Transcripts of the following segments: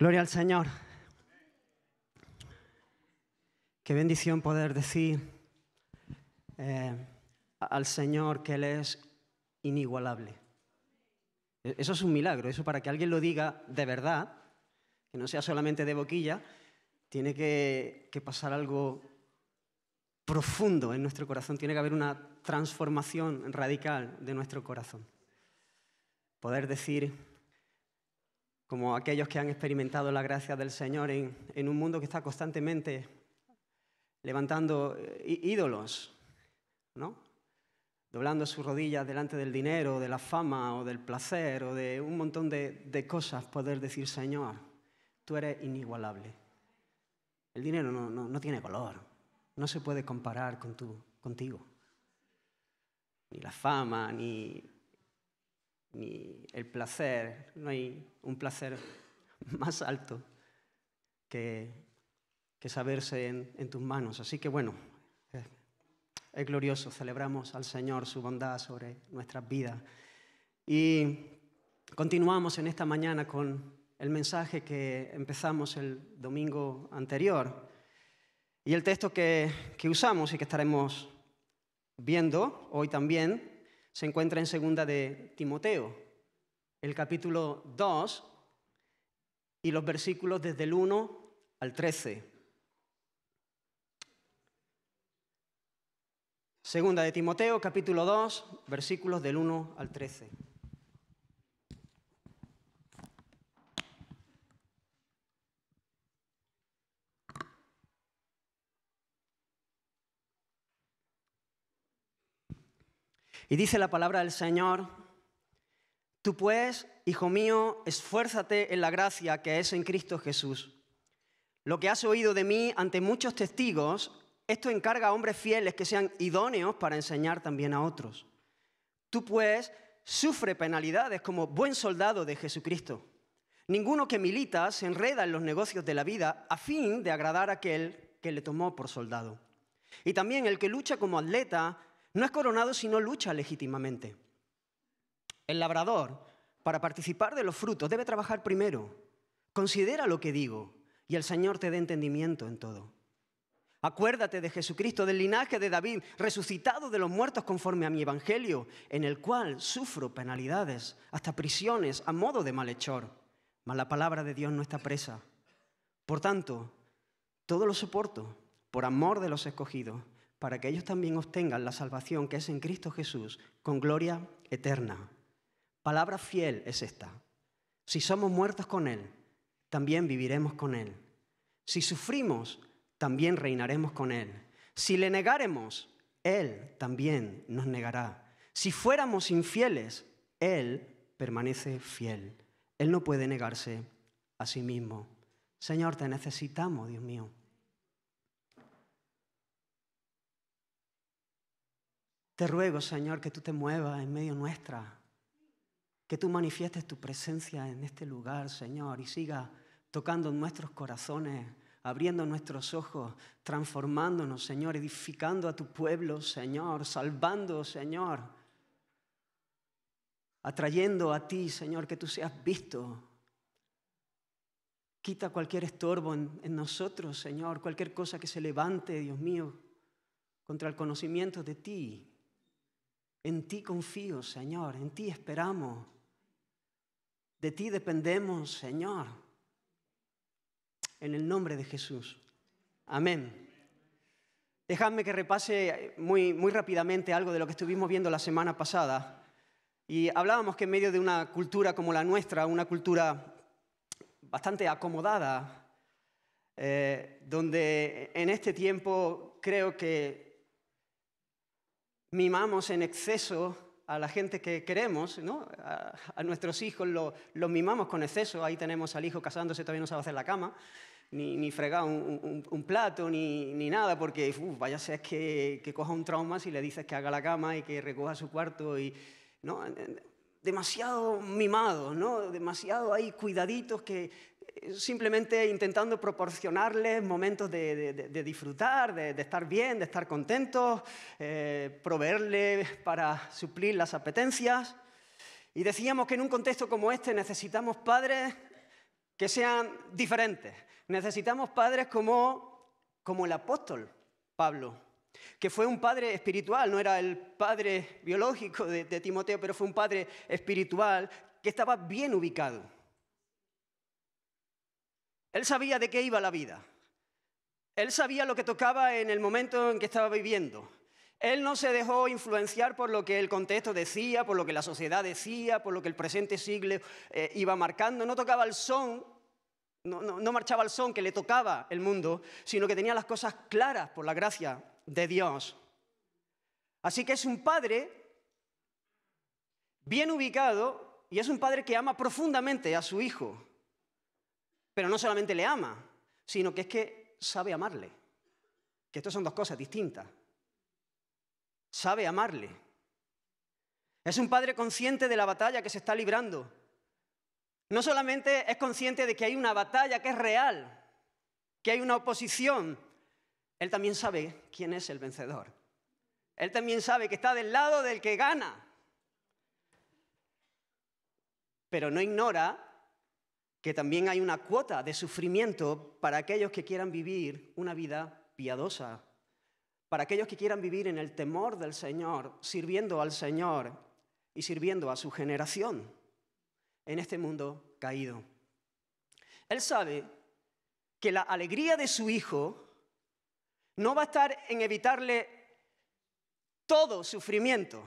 Gloria al Señor. Qué bendición poder decir eh, al Señor que Él es inigualable. E, eso es un milagro, eso para que alguien lo diga de verdad, que no sea solamente de boquilla, tiene que pasar algo profundo en nuestro corazón, tiene que haber una transformación radical de nuestro corazón. Poder decir como aquellos que han experimentado la gracia del Señor en, un mundo que está constantemente levantando eh, ídolos, ¿no? doblando sus rodillas delante del dinero, de la fama o del placer o de un montón de, cosas, poder decir, Señor, tú eres inigualable. El dinero no, tiene color, no se puede comparar con tu, contigo. Ni la fama, ni ni el placer, no hay un placer más alto que, saberse en, tus manos. Así que bueno, eh, es, glorioso, celebramos al Señor su bondad sobre nuestras vidas. Y continuamos en esta mañana con el mensaje que empezamos el domingo anterior. Y el texto que usamos y que estaremos viendo hoy también se encuentra en segunda de Timoteo, el capítulo 2 y los versículos desde el 1 al 13. Segunda de Timoteo, capítulo 2, versículos del 1 al 13. Y dice la palabra del Señor, tú pues, hijo mío, esfuérzate en la gracia que es en Cristo Jesús. Lo que has oído de mí ante muchos testigos, esto encarga a hombres fieles que sean idóneos para enseñar también a otros. Tú pues, sufre penalidades como buen soldado de Jesucristo. Ninguno que milita se enreda en los negocios de la vida a fin de agradar a aquel que le tomó por soldado. Y también el que lucha como atleta no es coronado si no lucha legítimamente. El labrador, para participar de los frutos, debe trabajar primero. Considera lo que digo y el Señor te dé entendimiento en todo. Acuérdate de Jesucristo, del linaje de David, resucitado de los muertos conforme a mi evangelio, en el cual sufro penalidades, hasta prisiones, a modo de malhechor. Mas la palabra de Dios no está presa. Por tanto, todo lo soporto por amor de los escogidos para que ellos también obtengan la salvación que es en Cristo Jesús con gloria eterna. Palabra fiel es esta. Si somos muertos con Él, también viviremos con Él. Si sufrimos, también reinaremos con Él. Si le negáremos, Él también nos negará. Si fuéramos infieles, Él permanece fiel. Él no puede negarse a sí mismo. Señor, te necesitamos, Dios mío. Te ruego, Señor, que tú te muevas en medio nuestra, que tú manifiestes tu presencia en este lugar, Señor, y siga tocando nuestros corazones, abriendo nuestros ojos, transformándonos, Señor, edificando a tu pueblo, Señor, salvando, Señor, atrayendo a ti, Señor, que tú seas visto. Quita cualquier estorbo en, en, nosotros, Señor, cualquier cosa que se levante, Dios mío, contra el conocimiento de ti. En ti confío, Señor, en ti esperamos. De ti dependemos, Señor. En el nombre de Jesús. Amén. Dejadme que repase muy, muy rápidamente algo de lo que estuvimos viendo la semana pasada. Y hablábamos que en medio de una cultura como la nuestra, una cultura bastante acomodada, eh, donde en este tiempo creo que mimamos en exceso a la gente que queremos, ¿no? a, nuestros hijos los mimamos con exceso, ahí tenemos al hijo casándose, todavía no sabe hacer la cama, ni, ni fregar un, plato, ni, ni, nada, porque vaya sea es que, que, coja un trauma si le dices que haga la cama y que recoja su cuarto, y, ¿no? demasiado mimados, ¿no? demasiado hay cuidaditos que simplemente intentando proporcionarles momentos de, disfrutar, de, estar bien, de estar contentos, eh, proveerles para suplir las apetencias. Y decíamos que en un contexto como este necesitamos padres que sean diferentes. Necesitamos padres como, el apóstol Pablo, que fue un padre espiritual, no era el padre biológico de Timoteo, pero fue un padre espiritual que estaba bien ubicado él sabía de qué iba la vida. Él sabía lo que tocaba en el momento en que estaba viviendo. Él no se dejó influenciar por lo que el contexto decía, por lo que la sociedad decía, por lo que el presente siglo eh, iba marcando. No tocaba el son, no marchaba el son que le tocaba el mundo, sino que tenía las cosas claras por la gracia de Dios. Así que es un padre bien ubicado y es un padre que ama profundamente a su hijo. Pero no solamente le ama, sino que es que sabe amarle. Que estas son dos cosas distintas. Sabe amarle. Es un padre consciente de la batalla que se está librando. No solamente es consciente de que hay una batalla que es real, que hay una oposición, él también sabe quién es el vencedor. Él también sabe que está del lado del que gana. Pero no ignora que también hay una cuota de sufrimiento para aquellos que quieran vivir una vida piadosa, para aquellos que quieran vivir en el temor del Señor, sirviendo al Señor y sirviendo a su generación en este mundo caído. Él sabe que la alegría de su Hijo no va a estar en evitarle todo sufrimiento,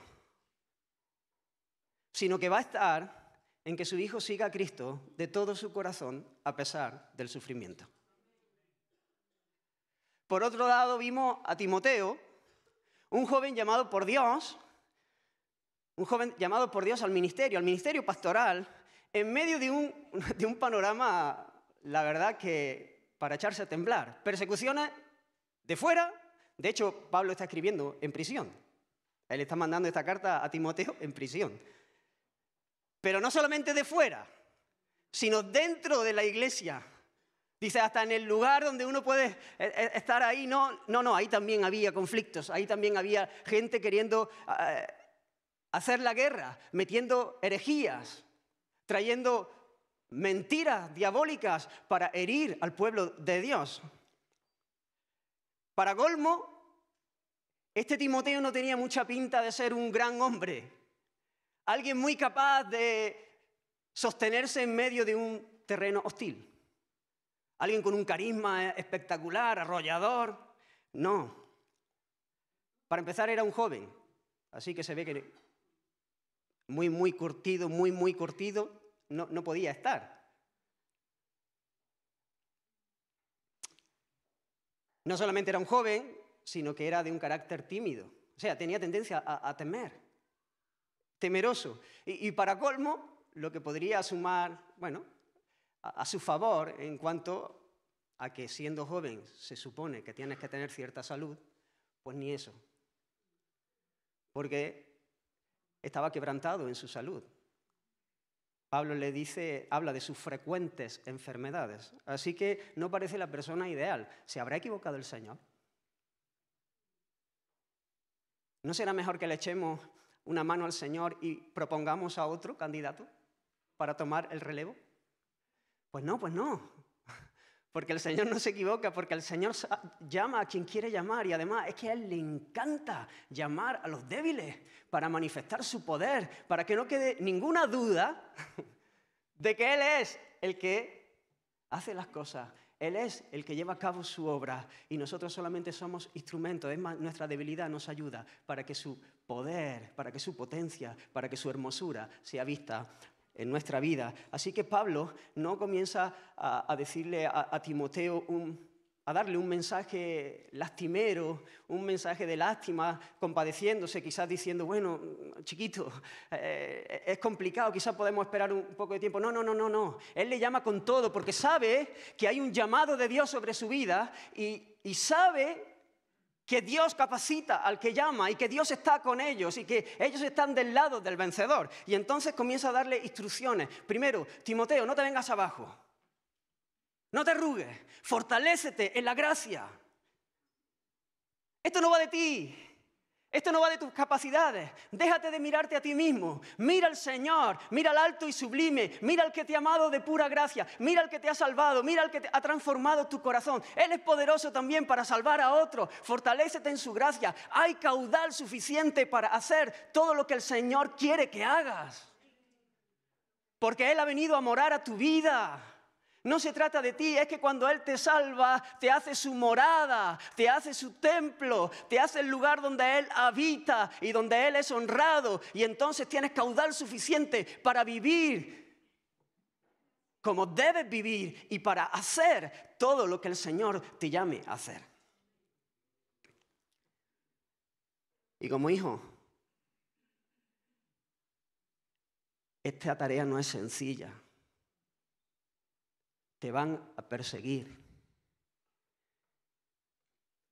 sino que va a estar en que su hijo siga a Cristo de todo su corazón a pesar del sufrimiento. Por otro lado, vimos a Timoteo, un joven llamado por Dios, un joven llamado por Dios al ministerio, al ministerio pastoral, en medio de un, panorama, la verdad que para echarse a temblar, persecuciones de fuera, de hecho Pablo está escribiendo en prisión, él está mandando esta carta a Timoteo en prisión, pero no solamente de fuera, sino dentro de la iglesia. Dice, hasta en el lugar donde uno puede eh, eh, estar ahí, no, no, no, ahí también había conflictos, ahí también había gente queriendo ah, eh, hacer la guerra, metiendo herejías, trayendo mentiras diabólicas para herir al pueblo de Dios. Para colmo, este Timoteo no tenía mucha pinta de ser un gran hombre. Alguien muy capaz de sostenerse en medio de un terreno hostil. Alguien con un carisma espectacular, arrollador. No. Para empezar era un joven, así que se ve que muy, muy curtido, muy, muy curtido, no, podía estar. No solamente era un joven, sino que era de un carácter tímido. O sea, tenía tendencia a temer temeroso. Y, para colmo, lo que podría sumar, bueno, a, a su favor en cuanto a que siendo joven se supone que tienes que tener cierta salud, pues ni eso. Porque estaba quebrantado en su salud. Pablo le dice, habla de sus frecuentes enfermedades. Así que no parece la persona ideal. ¿Se habrá equivocado el Señor? ¿No será mejor que le echemos una mano al Señor y propongamos a otro candidato para tomar el relevo? Pues no, pues no. Porque el Señor no se equivoca, porque el Señor llama a quien quiere llamar y además es que a Él le encanta llamar a los débiles para manifestar su poder, para que no quede ninguna duda de que Él es el que hace las cosas él es el que lleva a cabo su obra y nosotros solamente somos instrumentos. Es más, nuestra debilidad nos ayuda para que su poder, para que su potencia, para que su hermosura sea vista en nuestra vida. Así que Pablo no comienza a, decirle a Timoteo un, a darle un mensaje lastimero, un mensaje de lástima, compadeciéndose, quizás diciendo, bueno, chiquito, eh, es complicado, quizás podemos esperar un poco de tiempo. No, no, no, no, no. Él le llama con todo porque sabe que hay un llamado de Dios sobre su vida y, y sabe que Dios capacita al que llama y que Dios está con ellos y que ellos están del lado del vencedor. Y entonces comienza a darle instrucciones. Primero, Timoteo, no te vengas abajo. No te arrugues, fortalécete en la gracia. Esto no va de ti. Esto no va de tus capacidades. Déjate de mirarte a ti mismo. Mira al Señor, mira al alto y sublime, mira al que te ha amado de pura gracia, mira al que te ha salvado, mira al que te ha transformado tu corazón. Él es poderoso también para salvar a otros. Fortalécete en su gracia. Hay caudal suficiente para hacer todo lo que el Señor quiere que hagas. Porque Él ha venido a morar a tu vida. No se trata de ti, es que cuando Él te salva, te hace su morada, te hace su templo, te hace el lugar donde Él habita y donde Él es honrado. Y entonces tienes caudal suficiente para vivir como debes vivir y para hacer todo lo que el Señor te llame a hacer. Y como hijo, esta tarea no es sencilla te van a perseguir.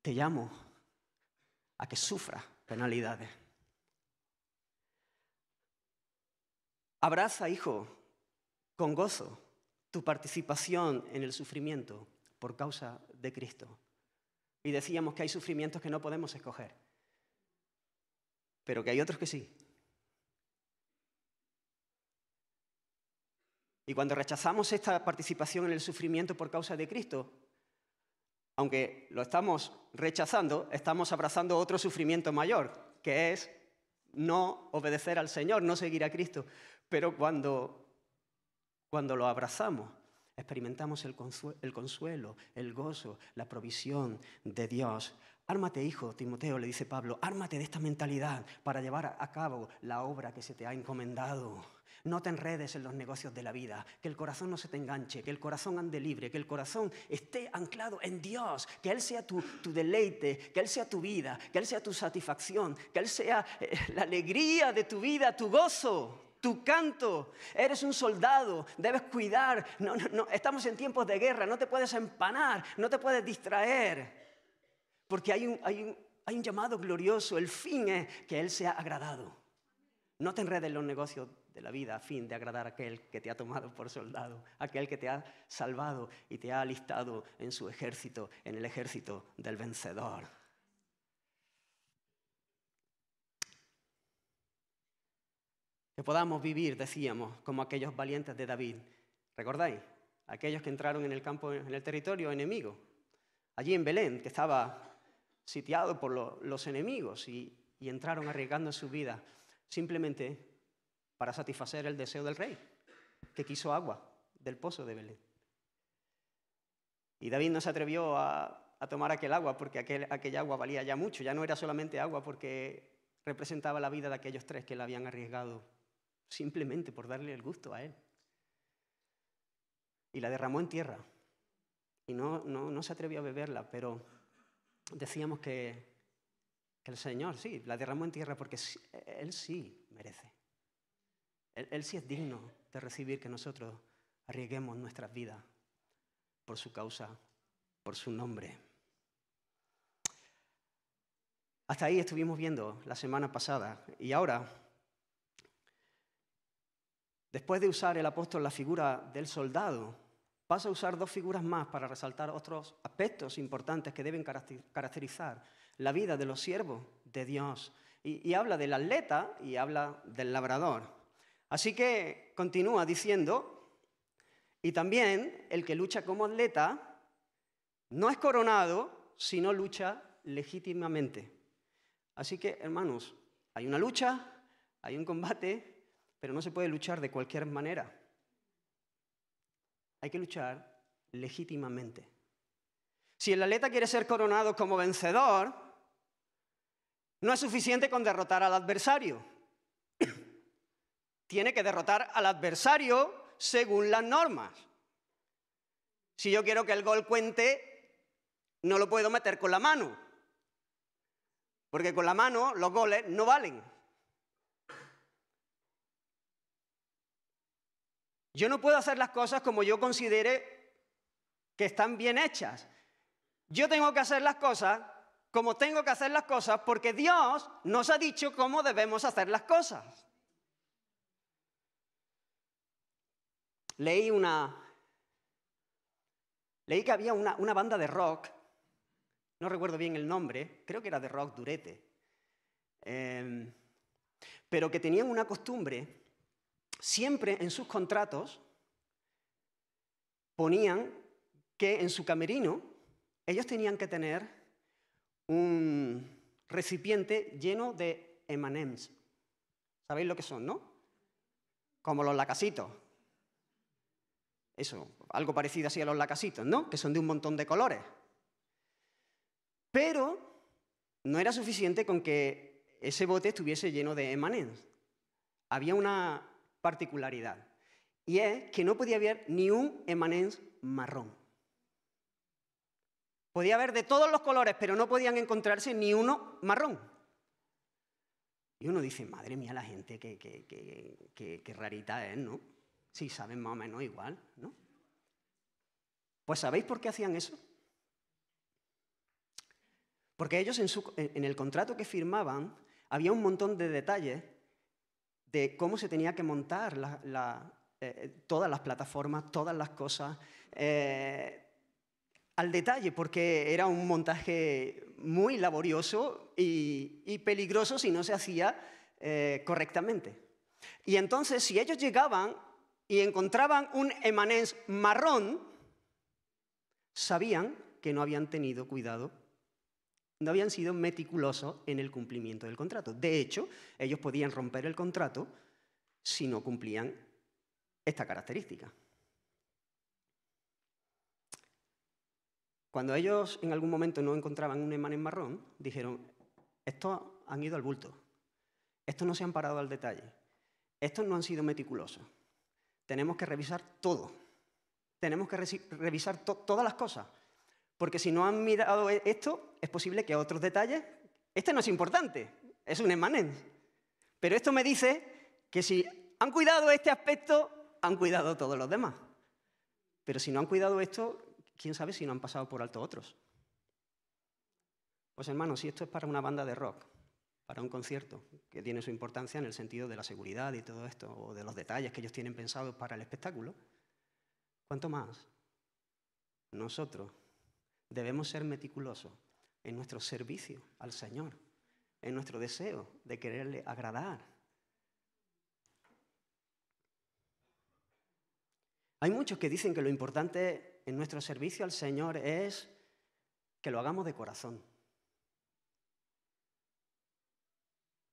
Te llamo a que sufra penalidades. Abraza, hijo, con gozo tu participación en el sufrimiento por causa de Cristo. Y decíamos que hay sufrimientos que no podemos escoger, pero que hay otros que sí. Y cuando rechazamos esta participación en el sufrimiento por causa de Cristo, aunque lo estamos rechazando, estamos abrazando otro sufrimiento mayor, que es no obedecer al Señor, no seguir a Cristo. Pero cuando, cuando lo abrazamos, experimentamos el, consuelo, el, consuelo, el gozo, la provisión de Dios. Ármate, hijo, Timoteo, le dice Pablo, ármate de esta mentalidad para llevar a cabo la obra que se te ha encomendado. No te enredes en los negocios de la vida, que el corazón no se te enganche, que el corazón ande libre, que el corazón esté anclado en Dios, que Él sea tu, deleite, que Él sea tu vida, que Él sea tu satisfacción, que Él sea eh, la alegría de tu vida, tu gozo tu canto. Eres un soldado, debes cuidar. No, no, no, estamos en tiempos de guerra, no te puedes empanar, no te puedes distraer. Porque hay un, hay un, hay un llamado glorioso, el fin es que Él sea agradado. No te enredes en los negocios de la vida a fin de agradar a aquel que te ha tomado por soldado, aquel que te ha salvado y te ha alistado en su ejército, en el ejército del vencedor. Que podamos vivir, decíamos, como aquellos valientes de David. ¿Recordáis? Aquellos que entraron en el campo, en el territorio enemigo. Allí en Belén, que estaba sitiado por los enemigos y, y entraron arriesgando su vida simplemente para satisfacer el deseo del rey, que quiso agua del pozo de Belén. Y David no se atrevió a, tomar aquel agua porque aquel, aquella agua valía ya mucho, ya no era solamente agua porque representaba la vida de aquellos tres que la habían arriesgado simplemente por darle el gusto a él. Y la derramó en tierra. Y no, se atrevió a beberla, pero decíamos que el Señor, sí, la derramó en tierra porque Él sí merece él, sí es digno de recibir que nosotros arriesguemos nuestras vidas por su causa, por su nombre. Hasta ahí estuvimos viendo la semana pasada. Y ahora, después de usar el apóstol la figura del soldado, pasa a usar dos figuras más para resaltar otros aspectos importantes que deben caracterizar la vida de los siervos de Dios. y habla del atleta y habla del labrador. Así que continúa diciendo, y también el que lucha como atleta no es coronado, si no lucha legítimamente. Así que, hermanos, hay una lucha, hay un combate, pero no se puede luchar de cualquier manera. Hay que luchar legítimamente. Si el atleta quiere ser coronado como vencedor, no es suficiente con derrotar al adversario tiene que derrotar al adversario según las normas. Si yo quiero que el gol cuente, no lo puedo meter con la mano, porque con la mano los goles no valen. Yo no puedo hacer las cosas como yo considere que están bien hechas. Yo tengo que hacer las cosas como tengo que hacer las cosas porque Dios nos ha dicho cómo debemos hacer las cosas. leí una... que había una, banda de rock, no recuerdo bien el nombre, creo que era de rock durete, em, pero que tenían una costumbre, siempre en sus contratos ponían que en su camerino ellos tenían que tener un recipiente lleno de M&M's. ¿Sabéis lo que son, no? Como los lacasitos eso, algo parecido así a los lacasitos, ¿no? Que son de un montón de colores. Pero no era suficiente con que ese bote estuviese lleno de emanens. Había una particularidad, y es que no podía haber ni un emanens marrón. Podía haber de todos los colores, pero no podían encontrarse ni uno marrón. Y uno dice, madre mía, la gente, qué rarita es, ¿no? Sí, saben más o menos igual, ¿no? Pues ¿sabéis por qué hacían eso? Porque ellos en, el contrato que firmaban había un montón de detalles de cómo se tenía que montar eh, eh, todas las plataformas, todas las cosas, eh, al detalle, porque era un montaje muy laborioso y, peligroso si no se hacía correctamente. Y entonces, si ellos llegaban y encontraban un emanés marrón, sabían que no habían tenido cuidado, no habían sido meticulosos en el cumplimiento del contrato. De hecho, ellos podían romper el contrato si no cumplían esta característica. Cuando ellos en algún momento no encontraban un emanés marrón, dijeron, estos han ido al bulto, estos no se han parado al detalle, estos no han sido meticulosos tenemos que revisar todo. Tenemos que revisar todas las cosas. Porque si no han mirado e-, esto, es posible que otros detalles... Este no es importante, es un emanen. Pero esto me dice que si han cuidado este aspecto, han cuidado todos los demás. Pero si no han cuidado esto, quién sabe si no han pasado por alto otros. Pues hermanos, si esto es para una banda de rock, para un concierto, que tiene su importancia en el sentido de la seguridad y todo esto, o de los detalles que ellos tienen pensados para el espectáculo, ¿cuánto más? Nosotros debemos ser meticulosos en nuestro servicio al Señor, en nuestro deseo de quererle agradar. Hay muchos que dicen que lo importante en nuestro servicio al Señor es que lo hagamos de corazón,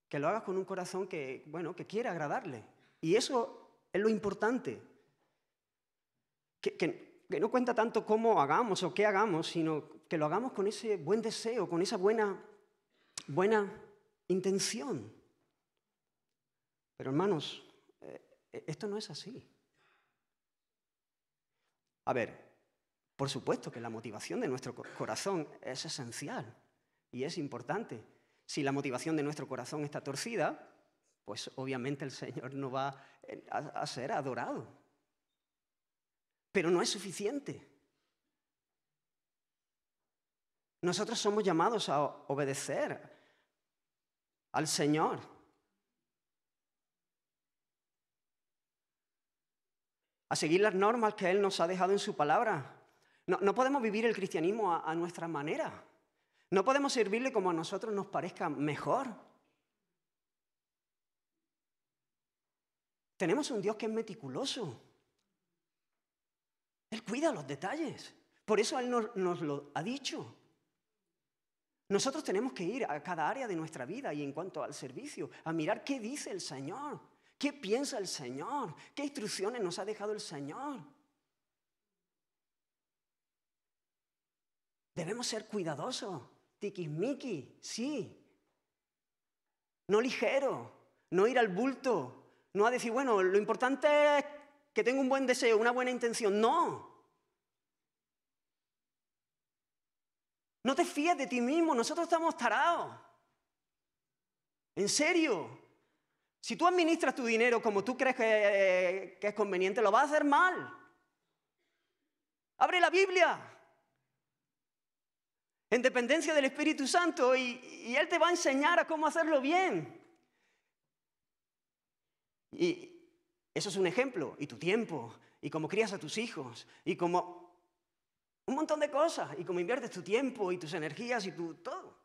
que lo hagas con un corazón que, bueno, que quiera agradarle. Y eso es lo importante. Que, no cuenta tanto cómo hagamos o qué hagamos, sino que lo hagamos con ese buen deseo, con esa buena, buena intención. Pero hermanos, eh, esto no es así. A ver, por supuesto que la motivación de nuestro corazón es esencial y es importante. Si la motivación de nuestro corazón está torcida, pues obviamente el Señor no va eh, a ser adorado. Pero no es suficiente. Nosotros somos llamados a obedecer al Señor. A seguir las normas que Él nos ha dejado en su palabra. No, podemos vivir el cristianismo a nuestra manera. No podemos servirle como a nosotros nos parezca mejor. Tenemos un Dios que es meticuloso. Él cuida los detalles. Por eso Él nos, nos lo ha dicho. Nosotros tenemos que ir a cada área de nuestra vida y en cuanto al servicio, a mirar qué dice el Señor, qué piensa el Señor, qué instrucciones nos ha dejado el Señor. Debemos ser cuidadosos tiquismiqui, sí. No ligero, no ir al bulto, no a decir, bueno, lo importante es que tengo un buen deseo, una buena intención. No. No te fíes de ti mismo, nosotros estamos tarados. En serio. Si tú administras tu dinero como tú crees que, eh, que es conveniente, lo vas a hacer mal. Abre la Biblia en dependencia del Espíritu Santo y, Él te va a enseñar a cómo hacerlo bien. Y eso es un ejemplo, y tu tiempo, y cómo crías a tus hijos, y cómo un montón de cosas, y cómo inviertes tu tiempo y tus energías y tu todo.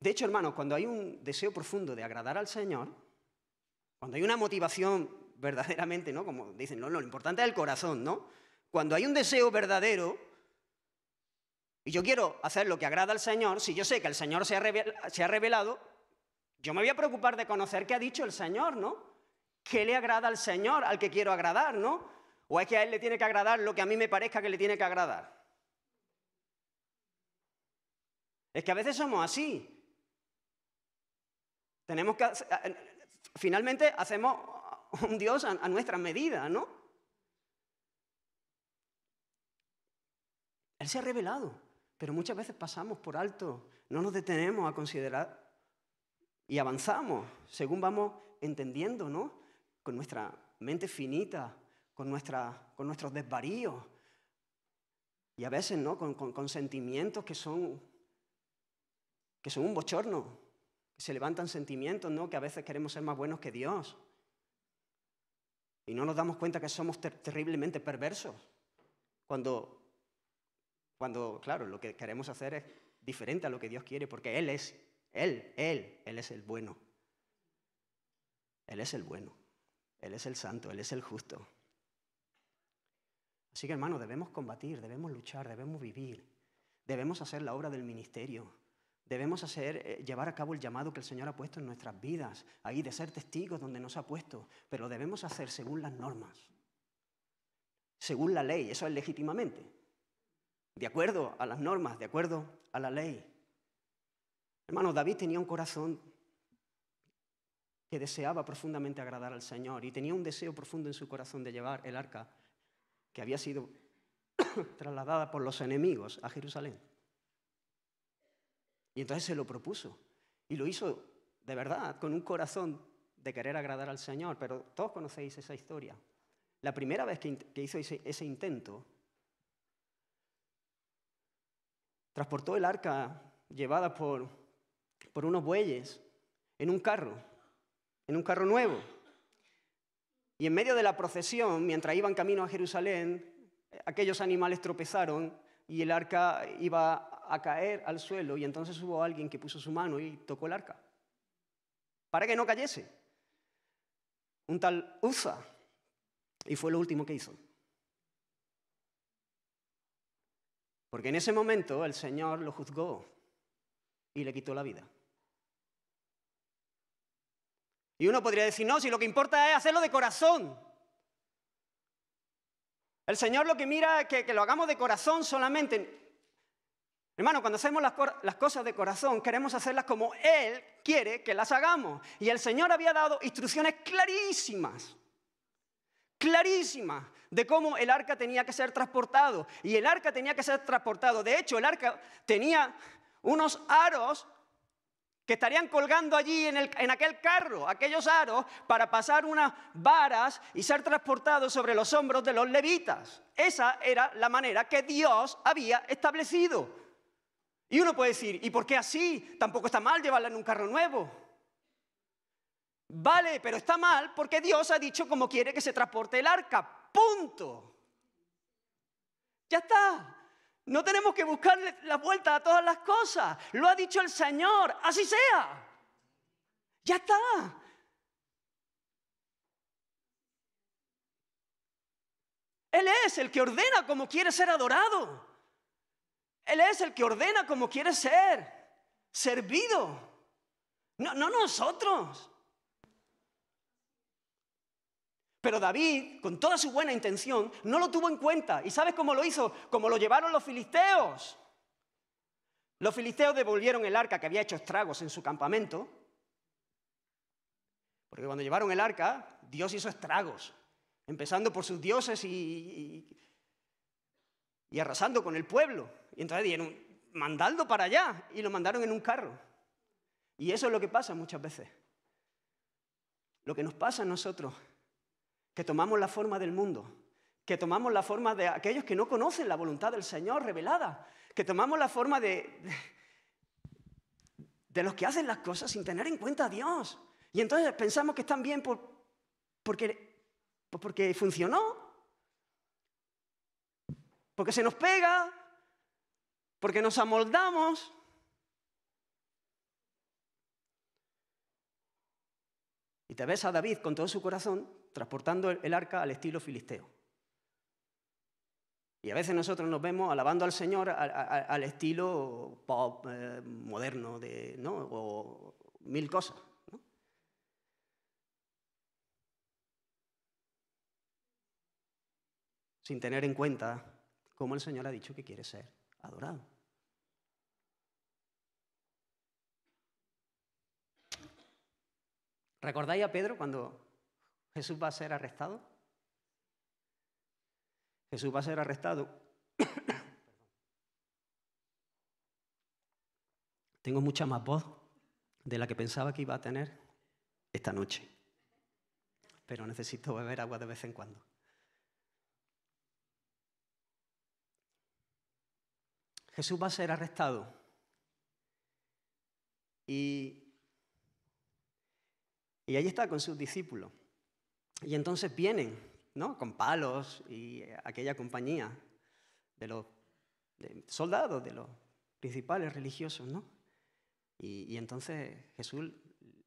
De hecho, hermanos, cuando hay un deseo profundo de agradar al Señor, cuando hay una motivación verdaderamente, ¿no? Como dicen, ¿no? lo importante es el corazón, ¿no? Cuando hay un deseo verdadero, y yo quiero hacer lo que agrada al Señor, si yo sé que el Señor se ha, revelado, yo me voy a preocupar de conocer qué ha dicho el Señor, ¿no? ¿Qué le agrada al Señor, al que quiero agradar, ¿no? ¿O es que a Él le tiene que agradar lo que a mí me parezca que le tiene que agradar? Es que a veces somos así. Tenemos que... Finalmente hacemos un Dios a, nuestra medida, ¿no? Él se ha revelado, pero muchas veces pasamos por alto, no nos detenemos a considerar y avanzamos según vamos entendiendo, ¿no? Con nuestra mente finita, con, nuestra, con nuestros desvaríos y a veces, ¿no? Con, sentimientos que son, que son un bochorno, se levantan sentimientos, ¿no? Que a veces queremos ser más buenos que Dios. Y no nos damos cuenta que somos terriblemente perversos. Cuando cuando, claro, lo que queremos hacer es diferente a lo que Dios quiere, porque Él es, Él, Él, Él es el bueno. Él es el bueno, Él es el santo, Él es el justo. Así que hermanos, debemos combatir, debemos luchar, debemos vivir, debemos hacer la obra del ministerio, debemos hacer, eh, llevar a cabo el llamado que el Señor ha puesto en nuestras vidas, ahí de ser testigos donde nos ha puesto, pero lo debemos hacer según las normas, según la ley, eso es legítimamente de acuerdo a las normas, de acuerdo a la ley. Hermano, David tenía un corazón que deseaba profundamente agradar al Señor y tenía un deseo profundo en su corazón de llevar el arca que había sido trasladada por los enemigos a Jerusalén. Y entonces se lo propuso y lo hizo de verdad, con un corazón de querer agradar al Señor, pero todos conocéis esa historia. La primera vez que hizo ese intento, transportó el arca llevada por, por unos bueyes en un carro, en un carro nuevo. Y en medio de la procesión, mientras iban camino a Jerusalén, aquellos animales tropezaron y el arca iba a caer al suelo y entonces hubo alguien que puso su mano y tocó el arca para que no cayese. Un tal Uza. Y fue lo último que hizo. Porque en ese momento el Señor lo juzgó y le quitó la vida. Y uno podría decir, no, si lo que importa es hacerlo de corazón. El Señor lo que mira es que, lo hagamos de corazón solamente. Hermano, cuando hacemos las, cosas de corazón, queremos hacerlas como Él quiere que las hagamos. Y el Señor había dado instrucciones clarísimas clarísima de cómo el arca tenía que ser transportado. Y el arca tenía que ser transportado. De hecho, el arca tenía unos aros que estarían colgando allí en, aquel carro, aquellos aros, para pasar unas varas y ser transportados sobre los hombros de los levitas. Esa era la manera que Dios había establecido. Y uno puede decir, ¿y por qué así? Tampoco está mal llevarla en un carro nuevo. Vale, pero está mal porque Dios ha dicho cómo quiere que se transporte el arca. Punto. Ya está. No tenemos que buscarle la vuelta a todas las cosas. Lo ha dicho el Señor. Así sea. Ya está. Él es el que ordena como quiere ser adorado. Él es el que ordena como quiere ser servido. No, no nosotros. Pero David, con toda su buena intención, no lo tuvo en cuenta. ¿Y sabes cómo lo hizo? Como lo llevaron los filisteos. Los filisteos devolvieron el arca que había hecho estragos en su campamento. Porque cuando llevaron el arca, Dios hizo estragos. Empezando por sus dioses y, arrasando con el pueblo. Y entonces dijeron, mandando para allá. Y lo mandaron en un carro. Y eso es lo que pasa muchas veces. Lo que nos pasa a nosotros que tomamos la forma del mundo, que tomamos la forma de aquellos que no conocen la voluntad del Señor revelada, que tomamos la forma de, de, los que hacen las cosas sin tener en cuenta a Dios. Y entonces pensamos que están bien porque, pues porque funcionó, porque se nos pega, porque nos amoldamos. Y te ves a David con todo su corazón transportando el arca al estilo filisteo. Y a veces nosotros nos vemos alabando al Señor al, estilo pop eh, moderno de, ¿no? o mil cosas. ¿no? Sin tener en cuenta cómo el Señor ha dicho que quiere ser adorado. ¿Recordáis a Pedro cuando Jesús va a ser arrestado. Jesús va a ser arrestado. Tengo mucha más voz de la que pensaba que iba a tener esta noche. Pero necesito beber agua de vez en cuando. Jesús va a ser arrestado. Y, y ahí está con sus discípulos. Y entonces vienen, ¿no? Con palos y eh, aquella compañía de los soldados, de los principales religiosos, ¿no? Y, entonces Jesús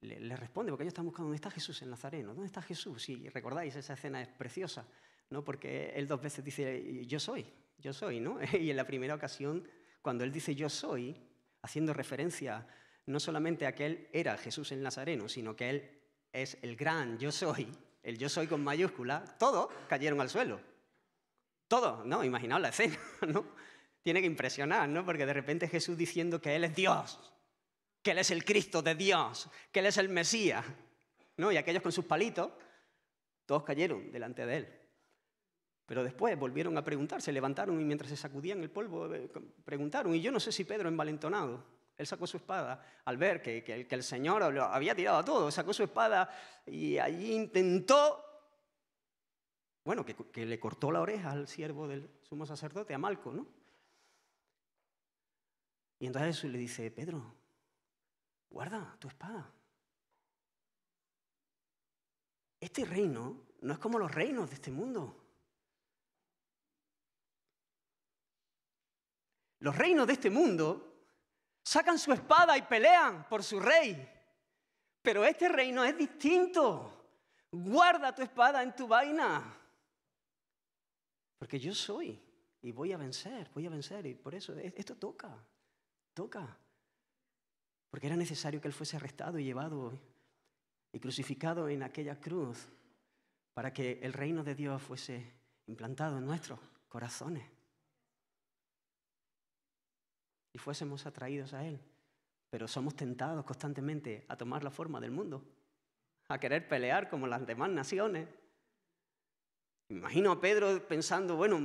le, responde, porque ellos están buscando dónde está Jesús en Nazareno, dónde está Jesús. Y recordáis, esa escena es preciosa, ¿no? Porque él dos veces dice, yo soy, yo soy, ¿no? Y en la primera ocasión, cuando él dice yo soy, haciendo referencia no solamente a que él era Jesús en Nazareno, sino que él es el gran yo soy, el yo soy con mayúscula, todos cayeron al suelo. Todos, ¿no? Imaginaos la escena, ¿no? Tiene que impresionar, ¿no? Porque de repente Jesús diciendo que Él es Dios, que Él es el Cristo de Dios, que Él es el Mesías, ¿no? Y aquellos con sus palitos, todos cayeron delante de Él. Pero después volvieron a preguntar, se levantaron y mientras se sacudían el polvo, eh, preguntaron. Y yo no sé si Pedro envalentonado sacó su espada al ver que, el Señor lo había tirado a todo, sacó su espada y allí intentó, bueno, que, que le cortó la oreja al siervo del sumo sacerdote, a Malco, ¿no? Y entonces Jesús le dice, Pedro, guarda tu espada. Este reino no es como los reinos de este mundo. Los reinos de este mundo Sacan su espada y pelean por su rey. Pero este reino es distinto. Guarda tu espada en tu vaina. Porque yo soy y voy a vencer, voy a vencer. Y por eso e-, esto toca, toca. Porque era necesario que Él fuese arrestado y llevado y crucificado en aquella cruz para que el reino de Dios fuese implantado en nuestros corazones y fuésemos atraídos a Él. Pero somos tentados constantemente a tomar la forma del mundo, a querer pelear como las demás naciones. Imagino a Pedro pensando, bueno,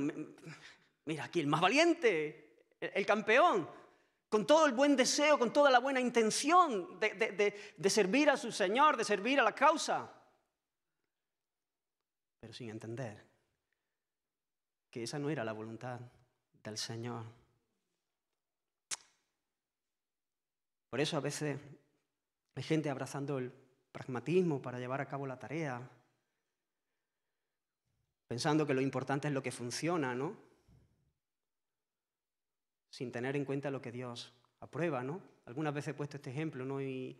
mira aquí el más valiente, el campeón, con todo el buen deseo, con toda la buena intención de, de servir a su Señor, de servir a la causa, pero sin entender que esa no era la voluntad del Señor. Por eso a veces hay gente abrazando el pragmatismo para llevar a cabo la tarea, pensando que lo importante es lo que funciona, ¿no? Sin tener en cuenta lo que Dios aprueba, ¿no? Algunas veces he puesto este ejemplo, ¿no? Y,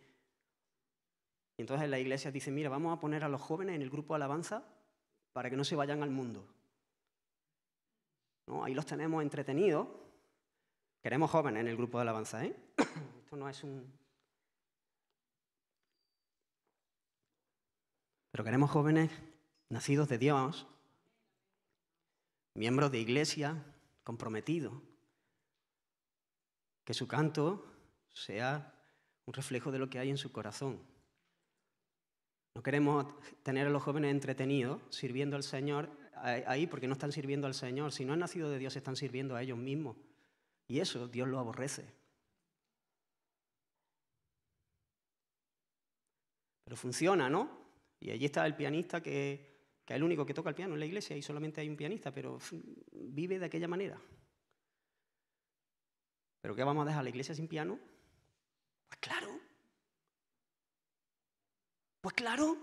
entonces la iglesia dice, mira, vamos a poner a los jóvenes en el grupo de alabanza para que no se vayan al mundo. Ahí los tenemos entretenidos. Queremos jóvenes en el grupo de alabanza, ¿eh? no es un... Pero queremos jóvenes nacidos de Dios, miembros de iglesia, comprometidos, que su canto sea un reflejo de lo que hay en su corazón. No queremos tener a los jóvenes entretenidos sirviendo al Señor ahí porque no están sirviendo al Señor. Si no han nacido de Dios, están sirviendo a ellos mismos. Y eso Dios lo aborrece. pero funciona, ¿no? Y allí está el pianista que, es el único que toca el piano en la iglesia y solamente hay un pianista, pero vive de aquella manera. ¿Pero qué vamos a dejar la iglesia sin piano? Pues claro. Pues claro.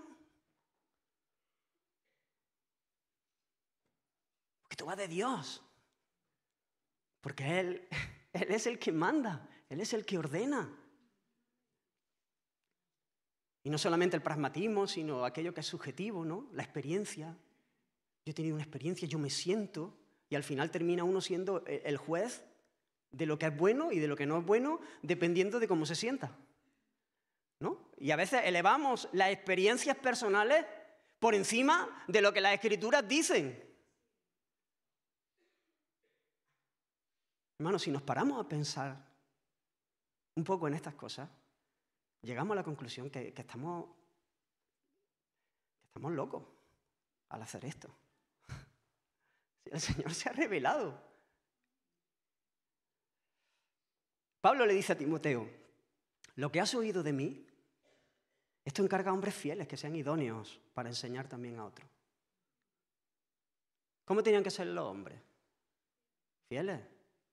Porque tú vas de Dios. Porque Él, Él es el que manda, Él es el que ordena. Y no solamente el pragmatismo, sino aquello que es subjetivo, ¿no? La experiencia. Yo he tenido una experiencia, yo me siento, y al final termina uno siendo eh, el juez de lo que es bueno y de lo que no es bueno, dependiendo de cómo se sienta. ¿No? Y a veces elevamos las experiencias personales por encima de lo que las escrituras dicen. Hermanos, si nos paramos a pensar un poco en estas cosas, llegamos a la conclusión que, estamos, estamos locos al hacer esto. el Señor se ha revelado. Pablo le dice a Timoteo, lo que has oído de mí, esto encarga a hombres fieles que sean idóneos para enseñar también a otros. ¿Cómo tenían que ser los hombres? Fieles.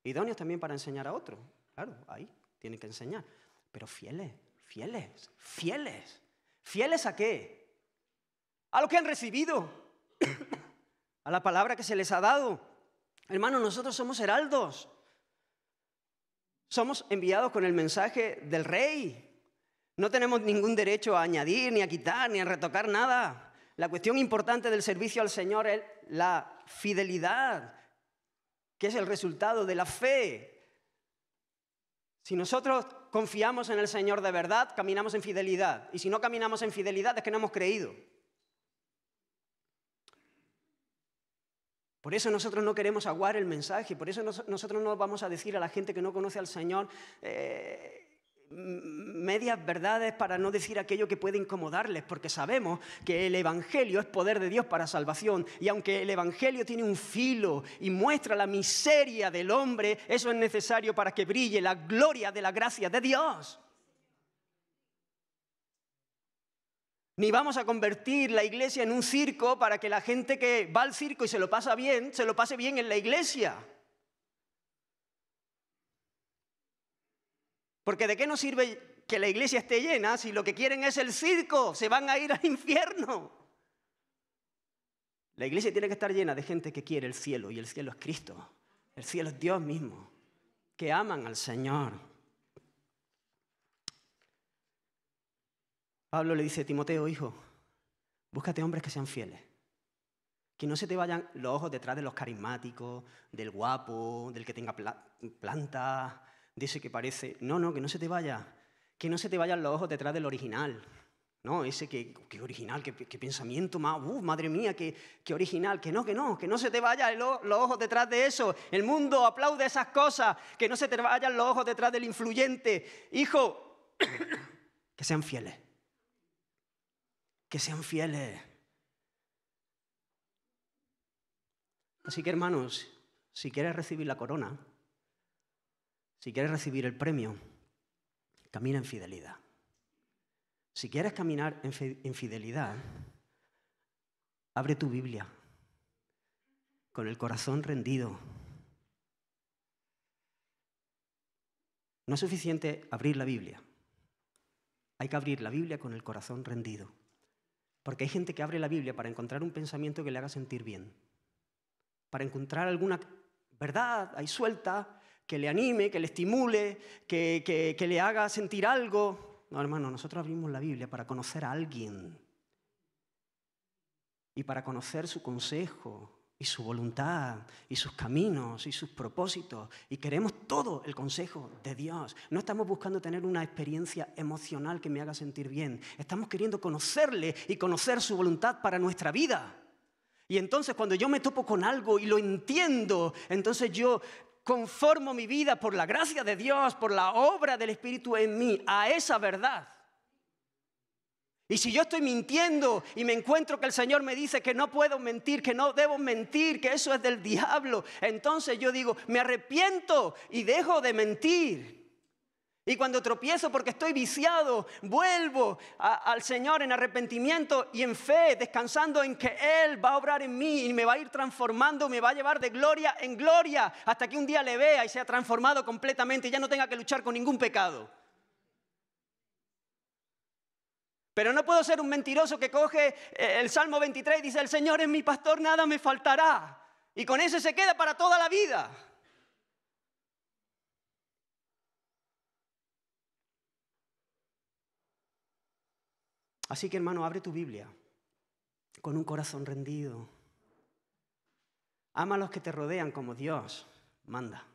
Idóneos también para enseñar a otros. Claro, ahí tienen que enseñar. Pero fieles. Fieles, fieles. ¿Fieles a qué? A lo que han recibido, a la palabra que se les ha dado. Hermano, nosotros somos heraldos. Somos enviados con el mensaje del rey. No tenemos ningún derecho a añadir, ni a quitar, ni a retocar nada. La cuestión importante del servicio al Señor es la fidelidad, que es el resultado de la fe. Si nosotros confiamos en el Señor de verdad, caminamos en fidelidad. Y si no caminamos en fidelidad es que no hemos creído. Por eso nosotros no queremos aguar el mensaje, por eso nosotros no vamos a decir a la gente que no conoce al Señor, eh, medias verdades para no decir aquello que puede incomodarles, porque sabemos que el Evangelio es poder de Dios para salvación, y aunque el Evangelio tiene un filo y muestra la miseria del hombre, eso es necesario para que brille la gloria de la gracia de Dios. Ni vamos a convertir la iglesia en un circo para que la gente que va al circo y se lo pasa bien, se lo pase bien en la iglesia. Porque de qué nos sirve que la iglesia esté llena si lo que quieren es el circo, se van a ir al infierno. La iglesia tiene que estar llena de gente que quiere el cielo y el cielo es Cristo, el cielo es Dios mismo, que aman al Señor. Pablo le dice a Timoteo, hijo, búscate hombres que sean fieles. Que no se te vayan los ojos detrás de los carismáticos, del guapo, del que tenga planta, dice que parece, no, no, que no se te vaya, que no se te vayan los ojos detrás del original. No, ese que, qué original, qué pensamiento más, uh, madre mía, qué original, que no, que no, que no se te vayan los ojos detrás de eso. El mundo aplaude esas cosas, que no se te vayan los ojos detrás del influyente. Hijo, que sean fieles, que sean fieles. Así que hermanos, si quieres recibir la corona, si quieres recibir el premio, camina en fidelidad. Si quieres caminar en fidelidad, abre tu Biblia con el corazón rendido. No es suficiente abrir la Biblia. Hay que abrir la Biblia con el corazón rendido. Porque hay gente que abre la Biblia para encontrar un pensamiento que le haga sentir bien. Para encontrar alguna verdad ahí suelta que le anime, que le estimule, que, que, que le haga sentir algo. No, hermano, nosotros abrimos la Biblia para conocer a alguien y para conocer su consejo y su voluntad y sus caminos y sus propósitos. Y queremos todo el consejo de Dios. No estamos buscando tener una experiencia emocional que me haga sentir bien. Estamos queriendo conocerle y conocer su voluntad para nuestra vida. Y entonces cuando yo me topo con algo y lo entiendo, entonces yo conformo mi vida por la gracia de Dios, por la obra del Espíritu en mí, a esa verdad. Y si yo estoy mintiendo y me encuentro que el Señor me dice que no puedo mentir, que no debo mentir, que eso es del diablo, entonces yo digo, me arrepiento y dejo de mentir. Y cuando tropiezo porque estoy viciado, vuelvo al Señor en arrepentimiento y en fe, descansando en que Él va a obrar en mí y me va a ir transformando, me va a llevar de gloria en gloria, hasta que un día le vea y sea transformado completamente y ya no tenga que luchar con ningún pecado. Pero no puedo ser un mentiroso que coge eh, el Salmo 23 y dice, el Señor es mi pastor, nada me faltará. Y con eso se queda para toda la vida. Así que hermano, abre tu Biblia con un corazón rendido. Ama a los que te rodean como Dios manda.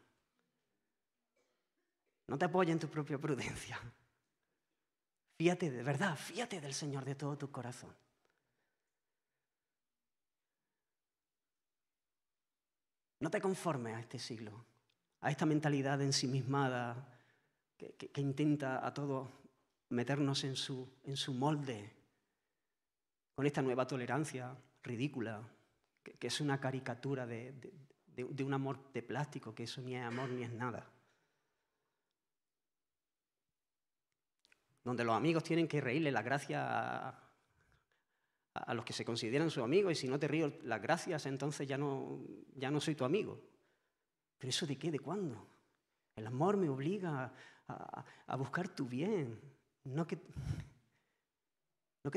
No te apoyes en tu propia prudencia. Fíate de verdad, fíate del Señor de todo tu corazón. No te conformes a este siglo, a esta mentalidad ensimismada que, que intenta a todo meternos en su, molde, con esta nueva tolerancia ridícula, que, es una caricatura de, un amor de plástico, que eso ni es amor ni es nada. Donde los amigos tienen que reírle la gracia a, los que se consideran su amigo y si no te río las gracias, entonces ya no, ya no soy tu amigo. ¿Pero eso de qué? ¿De cuándo? El amor me obliga a buscar tu bien, no que, que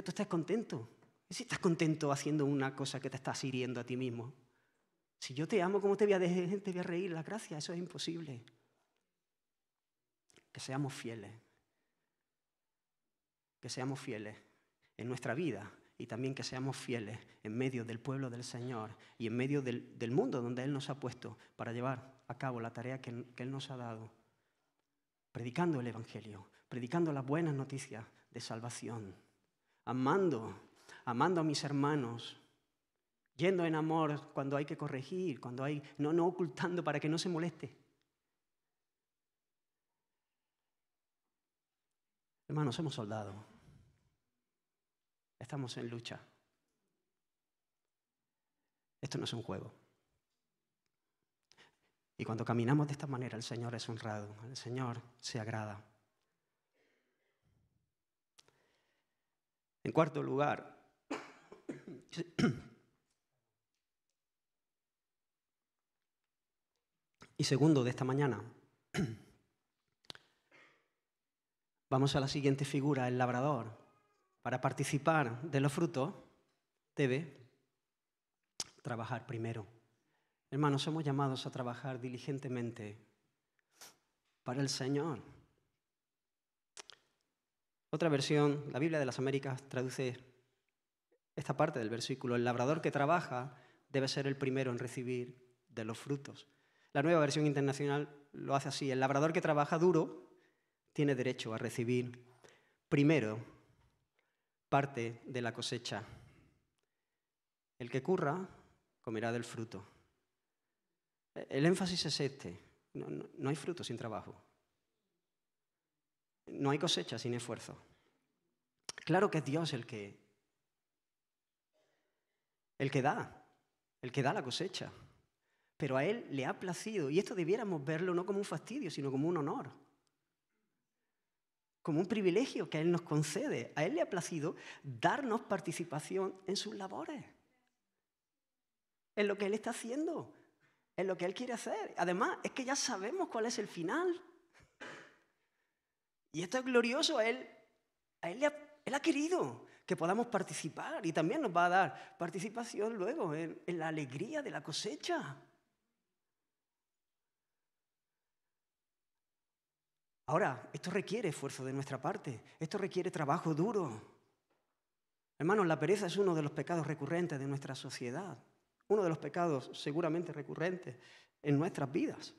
tú estés contento. ¿Y si estás contento haciendo una cosa que te estás hiriendo a ti mismo? Si yo te amo, como te voy a, te voy a reír? La gracia, eso es imposible. Que seamos fieles. Que seamos fieles en nuestra vida y también que seamos fieles en medio del pueblo del Señor y en medio del, mundo donde Él nos ha puesto para llevar a cabo la tarea que Él nos ha dado, predicando el Evangelio, predicando las buenas noticias de salvación, amando, amando a mis hermanos, yendo en amor cuando hay que corregir, cuando hay, no, no ocultando para que no se moleste. Hermanos, somos soldados. Estamos en lucha. Esto no es un juego. Y cuando caminamos de esta manera, el Señor es honrado, el Señor se agrada. En cuarto lugar, y segundo de esta mañana, vamos a la siguiente figura, el labrador. Para participar de los frutos debe trabajar primero. Hermanos, somos llamados a trabajar diligentemente para el Señor. Otra versión, la Biblia de las Américas traduce esta parte del versículo, el labrador que trabaja debe ser el primero en recibir de los frutos. La nueva versión internacional lo hace así, el labrador que trabaja duro tiene derecho a recibir primero parte de la cosecha. El que curra comerá del fruto. E, el énfasis es este, no, hay fruto sin trabajo. No hay cosecha sin esfuerzo. Claro que es Dios el que, el que da, el que da la cosecha. Pero a Él le ha placido, y esto debiéramos verlo no como un fastidio, sino como un honor, como un privilegio que Él nos concede. A Él le ha placido darnos participación en sus labores, en lo que Él está haciendo, en lo que Él quiere hacer. Además, es que ya sabemos cuál es el final. Y esto es glorioso, a Él, a él, él ha querido que podamos participar y también nos va a dar participación luego en la alegría de la cosecha. Ahora, esto requiere esfuerzo de nuestra parte, esto requiere trabajo duro. Hermanos, la pereza es uno de los pecados recurrentes de nuestra sociedad, uno de los pecados seguramente recurrentes en nuestras vidas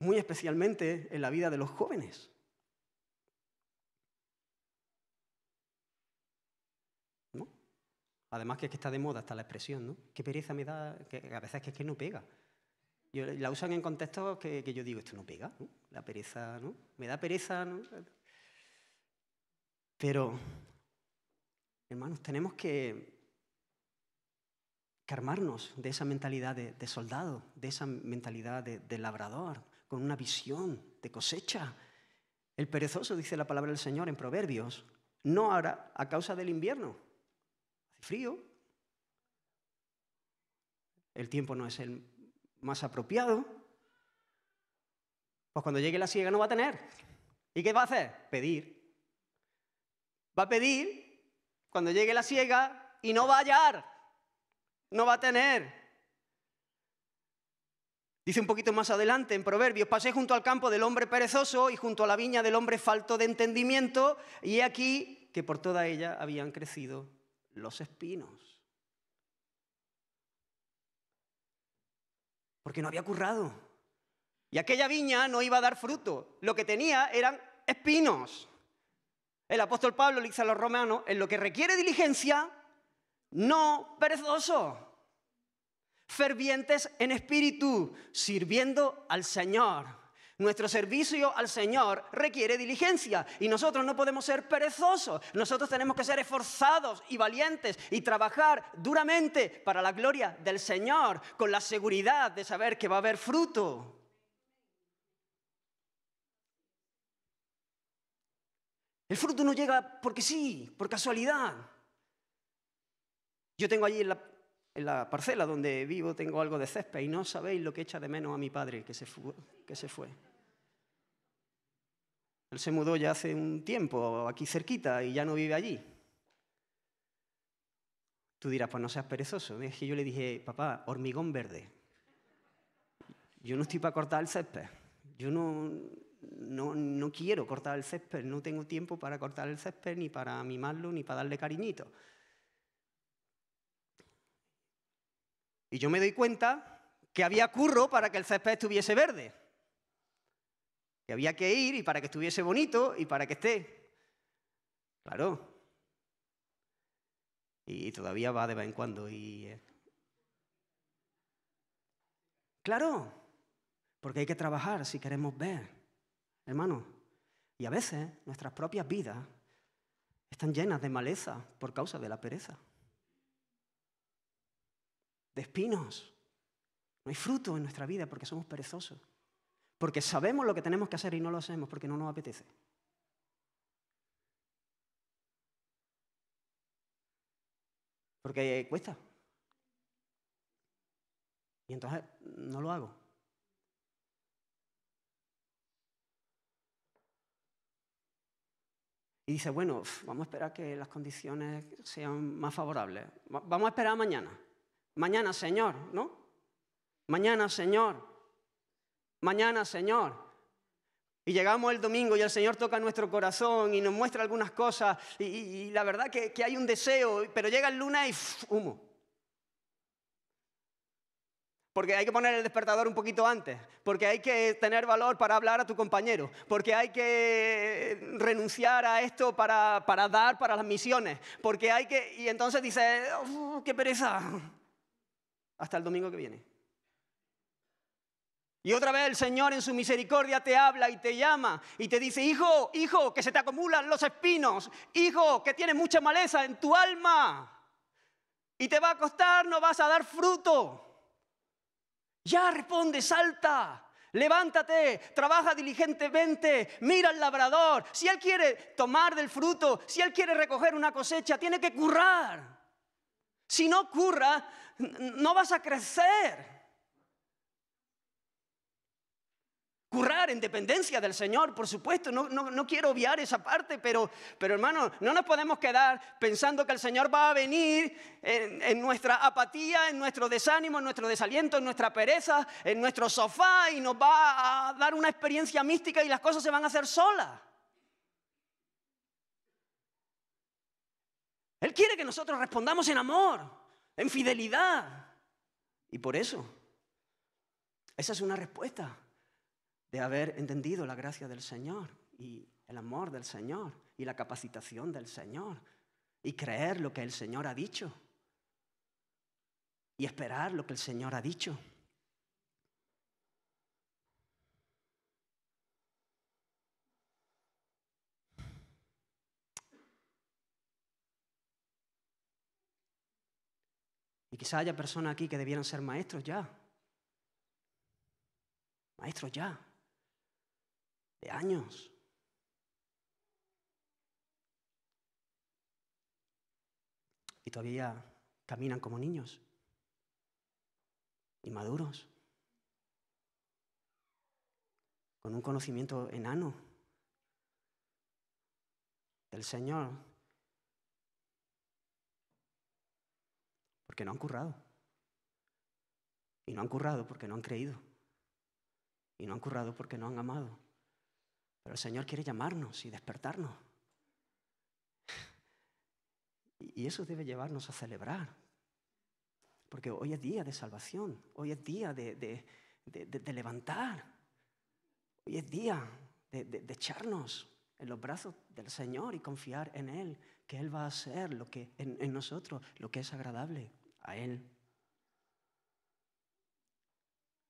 muy especialmente en la vida de los jóvenes. Además que es que está de moda hasta la expresión, ¿no? Qué pereza me da, que a veces que es que no pega. Yo, la usan en contextos que, yo digo, esto no pega, ¿no? La pereza, ¿no? Me da pereza, ¿no? Pero, hermanos, tenemos que, armarnos de esa mentalidad de, soldado, de esa mentalidad de labrador, con una visión de cosecha. El perezoso, dice la palabra del Señor en Proverbios, no hará a causa del invierno. Hace frío, el tiempo no es el más apropiado. Pues cuando llegue la siega no va a tener. ¿Y qué va a hacer? Pedir. Va a pedir cuando llegue la siega y no va a hallar. No va a tener. Dice un poquito más adelante en Proverbios, pasé junto al campo del hombre perezoso y junto a la viña del hombre falto de entendimiento, y he aquí que por toda ella habían crecido los espinos. Porque no había currado. Y aquella viña no iba a dar fruto. Lo que tenía eran espinos. El apóstol Pablo le dice a los romanos, en lo que requiere diligencia, no perezoso fervientes en espíritu, sirviendo al Señor. Nuestro servicio al Señor requiere diligencia y nosotros no podemos ser perezosos. Nosotros tenemos que ser esforzados y valientes y trabajar duramente para la gloria del Señor con la seguridad de saber que va a haber fruto. El fruto no llega porque sí, por casualidad. Yo tengo allí en la, en la parcela donde vivo tengo algo de césped y no sabéis lo que echa de menos a mi padre que se, fue, Él se mudó ya hace un tiempo, aquí cerquita, y ya no vive allí. Tú dirás, pues no seas perezoso. Es que yo le dije, papá, hormigón verde. Yo no estoy para cortar el césped. Yo no quiero cortar el césped. No tengo tiempo para cortar el césped, ni para mimarlo, ni para darle cariñito. Y yo me doy cuenta que había curro para que el césped estuviese verde. Que había que ir y para que estuviese bonito y para que esté. Claro. Y todavía va de vez en cuando. Y... Eh. Claro. Porque hay que trabajar si queremos ver. Hermano. Y a veces nuestras propias vidas están llenas de maleza por causa de la pereza de espinos. No hay fruto en nuestra vida porque somos perezosos, porque sabemos lo que tenemos que hacer y no lo hacemos porque no nos apetece. Porque cuesta. Y entonces no lo hago. Y dice, bueno, vamos a esperar que las condiciones sean más favorables. Vamos a esperar mañana. Mañana, Señor, ¿no? Mañana, Señor. Mañana, Señor. Y llegamos el domingo y el Señor toca nuestro corazón y nos muestra algunas cosas y, la verdad que, hay un deseo, pero llega el luna y humo. Porque hay que poner el despertador un poquito antes, porque hay que tener valor para hablar a tu compañero, porque hay que renunciar a esto para, para dar para las misiones, porque hay que... Y entonces dice, oh, qué pereza, hasta el domingo que viene. Y otra vez el Señor en su misericordia te habla y te llama y te dice, hijo, hijo, que se te acumulan los espinos, hijo, que tienes mucha maleza en tu alma y te va a costar, no vas a dar fruto. Ya responde, salta, levántate, trabaja diligentemente, mira al labrador. Si él quiere tomar del fruto, si él quiere recoger una cosecha, tiene que currar. Si no curra, no vas a crecer. Currar en dependencia del Señor, por supuesto, no, quiero obviar esa parte, pero, hermano, no nos podemos quedar pensando que el Señor va a venir en, en nuestra apatía, en nuestro desánimo, en nuestro desaliento, en nuestra pereza, en nuestro sofá y nos va a dar una experiencia mística y las cosas se van a hacer solas. Él quiere que nosotros respondamos en amor en fidelidad. Y por eso, esa es una respuesta de haber entendido la gracia del Señor y el amor del Señor y la capacitación del Señor y creer lo que el Señor ha dicho y esperar lo que el Señor ha dicho. Quizá haya personas aquí que debieran ser maestros ya. Maestros ya. De años. Y todavía caminan como niños. Inmaduros. Con un conocimiento enano del Señor que no han currado. Y no han currado porque no han creído. Y no han currado porque no han amado. Pero el Señor quiere llamarnos y despertarnos. Y eso debe llevarnos a celebrar. Porque hoy es día de salvación. Hoy es día de, levantar. Hoy es día de echarnos en los brazos del Señor y confiar en Él, que Él va a hacer lo que, en, nosotros lo que es agradable a Él.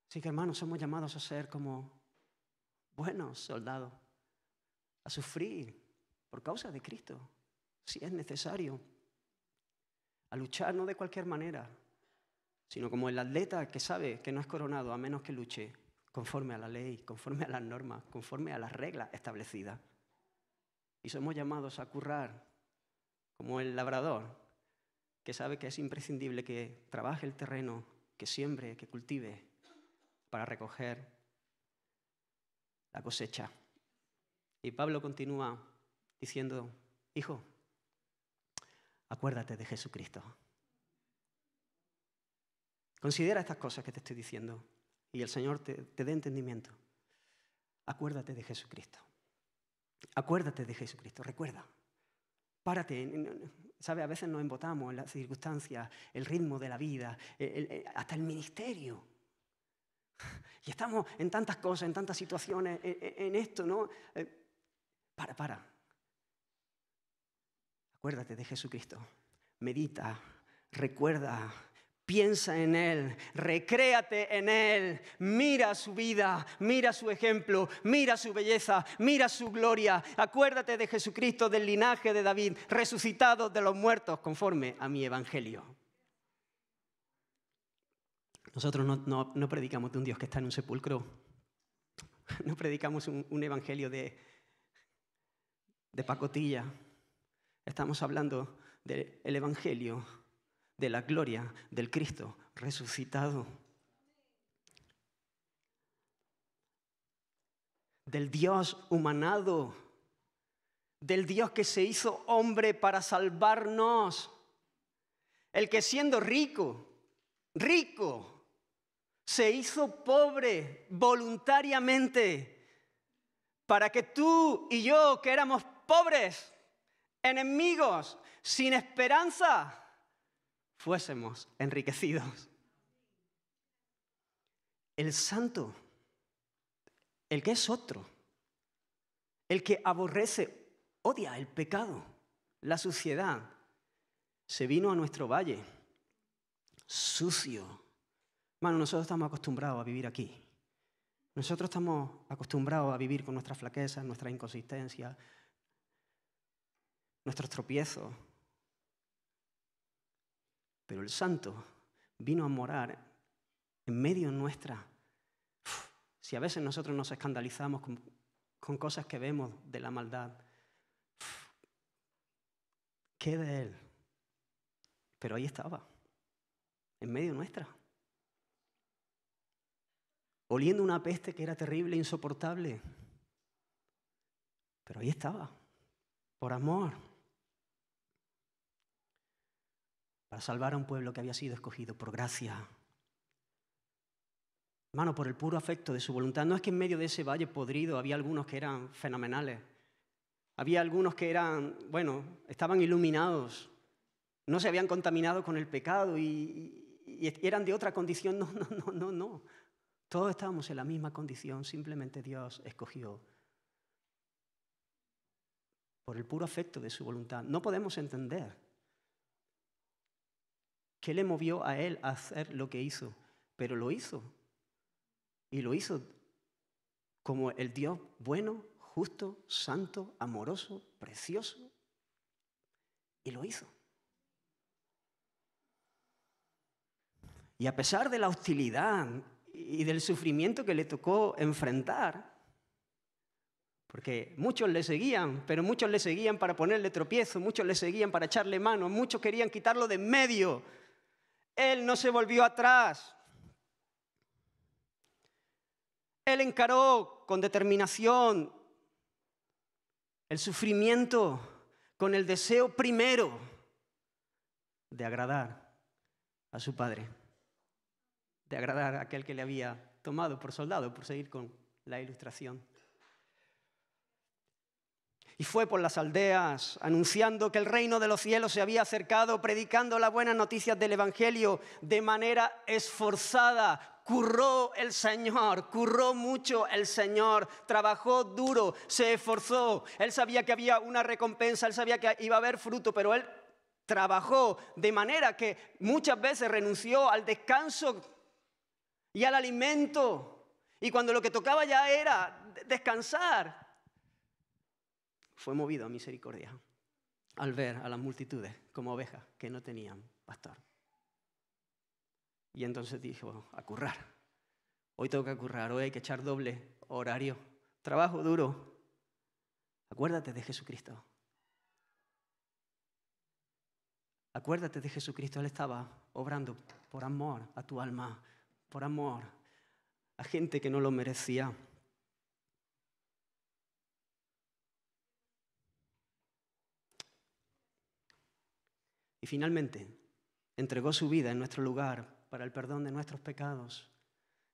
Así que hermanos, somos llamados a ser como buenos soldados, a sufrir por causa de Cristo, si es necesario, a luchar no de cualquier manera, sino como el atleta que sabe que no es coronado a menos que luche conforme a la ley, conforme a las normas, conforme a las reglas establecidas. Y somos llamados a currar como el labrador que sabe que es imprescindible que trabaje el terreno, que siembre, que cultive, para recoger la cosecha. Y Pablo continúa diciendo, hijo, acuérdate de Jesucristo. Considera estas cosas que te estoy diciendo y el Señor te, dé entendimiento. Acuérdate de Jesucristo. Acuérdate de Jesucristo, recuerda. Párate, ¿Sabe? A veces nos embotamos en las circunstancias, el ritmo de la vida, eh, hasta el ministerio. Y estamos en tantas cosas, en tantas situaciones, e, e, en, esto, ¿no? Eh, para, para. Acuérdate de Jesucristo. Medita, recuerda, Piensa en Él, recréate en Él, mira su vida, mira su ejemplo, mira su belleza, mira su gloria. Acuérdate de Jesucristo, del linaje de David, resucitado de los muertos conforme a mi evangelio. Nosotros no, predicamos de un Dios que está en un sepulcro, no predicamos un, evangelio de, de pacotilla, estamos hablando del evangelio de la gloria del Cristo resucitado. Del Dios humanado, del Dios que se hizo hombre para salvarnos, el que siendo rico, rico, se hizo pobre voluntariamente para que tú y yo, que éramos pobres, enemigos, sin esperanza, fuésemos enriquecidos. El santo, el que es otro, el que aborrece, odia el pecado, la suciedad, se vino a nuestro valle, sucio. Mano, nosotros estamos acostumbrados a vivir aquí. Nosotros estamos acostumbrados a vivir con nuestras flaquezas, nuestras inconsistencias, nuestros tropiezos, pero el santo vino a morar en medio nuestra. si a veces nosotros nos escandalizamos con, cosas que vemos de la maldad, ¿qué de él? Pero ahí estaba, en medio nuestra. Oliendo una peste que era terrible, insoportable. Pero ahí estaba, por amor, para salvar a un pueblo que había sido escogido por gracia. Hermano, por el puro afecto de su voluntad. No es que en medio de ese valle podrido había algunos que eran fenomenales. Había algunos que eran, bueno, estaban iluminados. No se habían contaminado con el pecado y, y eran de otra condición. No, no, no, no, no. Todos estábamos en la misma condición. Simplemente Dios escogió por el puro afecto de su voluntad. No podemos entender ¿Qué le movió a él a hacer lo que hizo? Pero lo hizo. Y lo hizo como el Dios bueno, justo, santo, amoroso, precioso. Y lo hizo. Y a pesar de la hostilidad y del sufrimiento que le tocó enfrentar, porque muchos le seguían, pero muchos le seguían para ponerle tropiezo, muchos le seguían para echarle mano, muchos querían quitarlo de en medio, él no se volvió atrás. Él encaró con determinación el sufrimiento con el deseo primero de agradar a su padre, de agradar a aquel que le había tomado por soldado, por seguir con la ilustración y fue por las aldeas, anunciando que el reino de los cielos se había acercado, predicando las buenas noticias del Evangelio de manera esforzada. Curró el Señor, curró mucho el Señor, trabajó duro, se esforzó. Él sabía que había una recompensa, él sabía que iba a haber fruto, pero él trabajó de manera que muchas veces renunció al descanso y al alimento. Y cuando lo que tocaba ya era descansar, fue movido a misericordia al ver a las multitudes como ovejas que no tenían pastor. Y entonces dijo, a currar. Hoy tengo que currar, hoy hay que echar doble horario. Trabajo duro. Acuérdate de Jesucristo. Acuérdate de Jesucristo, Él estaba obrando por amor a tu alma, por amor a gente que no lo merecía. Y finalmente entregó su vida en nuestro lugar para el perdón de nuestros pecados,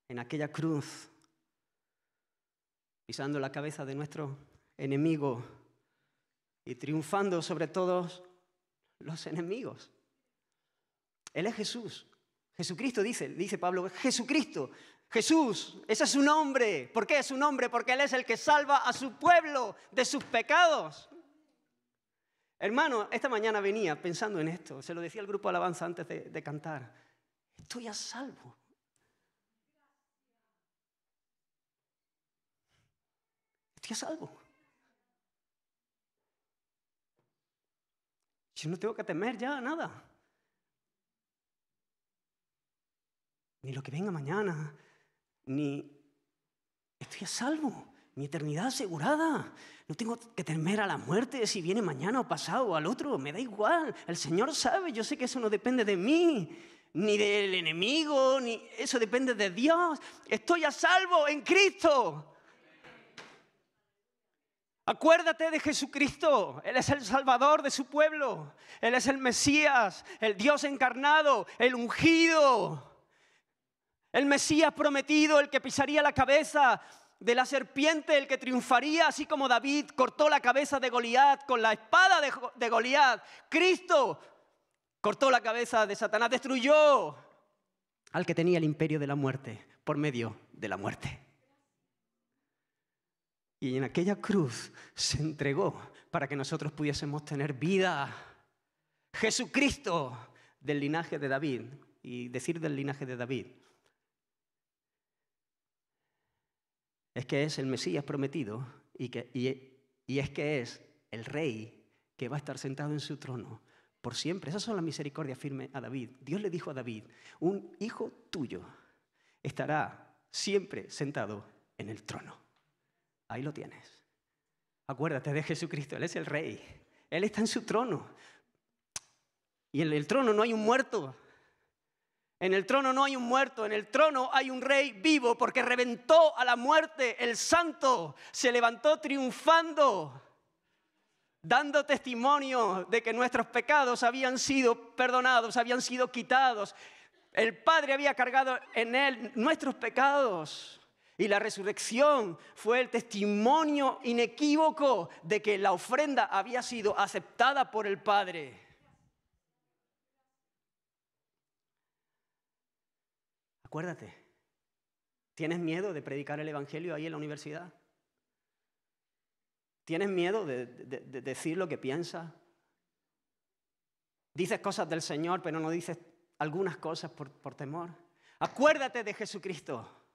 en aquella cruz, pisando la cabeza de nuestro enemigo y triunfando sobre todos los enemigos. Él es Jesús. Jesucristo dice, dice Pablo, Jesucristo, Jesús, ese es su nombre. ¿Por qué es su nombre? Porque Él es el que salva a su pueblo de sus pecados. Hermano, esta mañana venía pensando en esto, se lo decía al grupo alabanza antes de, de cantar, estoy a salvo. Estoy a salvo. Yo no tengo que temer ya nada. Ni lo que venga mañana, ni estoy a salvo, mi eternidad asegurada, no tengo que temer a la muerte si viene mañana o pasado o al otro, me da igual. El Señor sabe, yo sé que eso no depende de mí, ni del enemigo, ni eso depende de Dios. Estoy a salvo en Cristo. Acuérdate de Jesucristo, Él es el Salvador de su pueblo, Él es el Mesías, el Dios encarnado, el ungido, el Mesías prometido, el que pisaría la cabeza de la serpiente el que triunfaría, así como David cortó la cabeza de Goliat con la espada de, de Goliat. Cristo cortó la cabeza de Satanás, destruyó al que tenía el imperio de la muerte por medio de la muerte. Y en aquella cruz se entregó para que nosotros pudiésemos tener vida. Jesucristo del linaje de David. Y decir del linaje de David es que es el Mesías prometido y, que, y, es que es el rey que va a estar sentado en su trono por siempre. Esas son la misericordia firme a David. Dios le dijo a David, un hijo tuyo estará siempre sentado en el trono. Ahí lo tienes. Acuérdate de Jesucristo, Él es el rey. Él está en su trono. Y en el trono no hay un muerto, en el trono no hay un muerto, en el trono hay un rey vivo porque reventó a la muerte el santo, se levantó triunfando, dando testimonio de que nuestros pecados habían sido perdonados, habían sido quitados. El Padre había cargado en él nuestros pecados. Y la resurrección fue el testimonio inequívoco de que la ofrenda había sido aceptada por el Padre. Acuérdate, ¿tienes miedo de predicar el Evangelio ahí en la universidad? ¿Tienes miedo de, decir lo que piensas? Dices cosas del Señor, pero no dices algunas cosas por temor. Acuérdate de Jesucristo.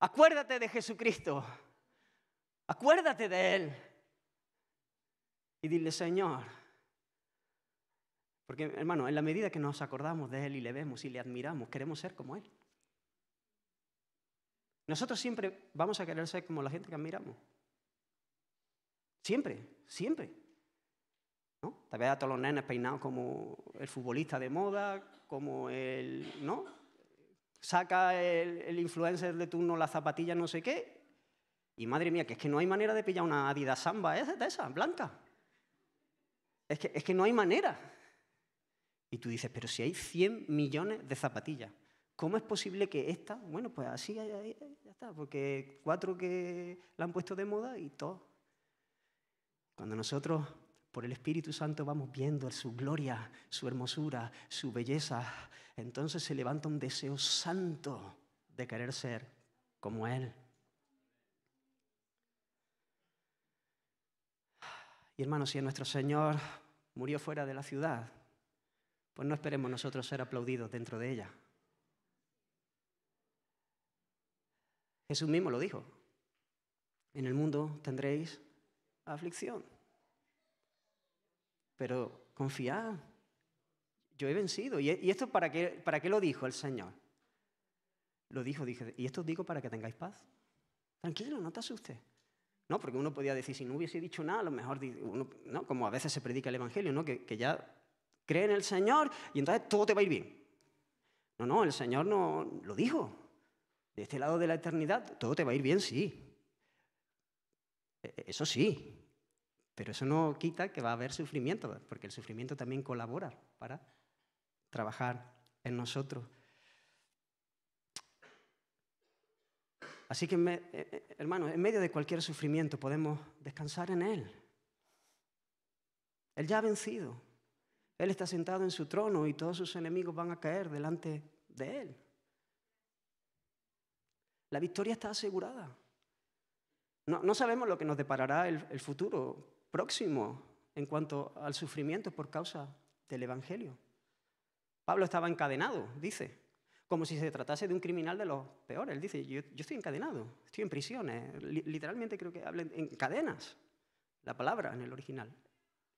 Acuérdate de Jesucristo. Acuérdate de Él. Y dile, Señor, porque, hermano, en la medida que nos acordamos de Él y le vemos y le admiramos, queremos ser como Él. Nosotros siempre vamos a querer ser como la gente que admiramos. Siempre, siempre. ¿No? Te ves a todos los nenes peinados como el futbolista de moda, como el. ¿No? Saca el, influencer de turno la zapatilla, no sé qué. Y madre mía, que es que no hay manera de pillar una Adidas Samba ¿eh? esa, de blanca. Es que, es que no hay manera. Y tú dices, pero si hay 100 millones de zapatillas, ¿cómo es posible que esta, bueno, pues así ya, está, porque cuatro que la han puesto de moda y todo. Cuando nosotros por el Espíritu Santo vamos viendo su gloria, su hermosura, su belleza, entonces se levanta un deseo santo de querer ser como Él. Y hermanos, si nuestro Señor murió fuera de la ciudad, pues no esperemos nosotros ser aplaudidos dentro de ella. Jesús mismo lo dijo. En el mundo tendréis aflicción. Pero confiad, yo he vencido. ¿Y esto para qué, para qué lo dijo el Señor? Lo dijo, dije, y esto os digo para que tengáis paz. Tranquilo, no te asustes. No, porque uno podía decir, si no hubiese dicho nada, a lo mejor, ¿no? como a veces se predica el Evangelio, ¿no? que ya Cree en el Señor y entonces todo te va a ir bien. No, no, el Señor no lo dijo. De este lado de la eternidad todo te va a ir bien, sí. E, e, eso sí. Pero eso no quita que va a haber sufrimiento, porque el sufrimiento también colabora para trabajar en nosotros. Así que, e, hermano en medio de cualquier sufrimiento podemos descansar en Él. Él ya ha vencido. Él está sentado en su trono y todos sus enemigos van a caer delante de Él. La victoria está asegurada. No, sabemos lo que nos deparará el, futuro próximo en cuanto al sufrimiento por causa del Evangelio. Pablo estaba encadenado, dice, como si se tratase de un criminal de los peores. Él dice, yo, estoy encadenado, estoy en prisiones. Eh, literalmente creo que hablen en cadenas, la palabra en el original.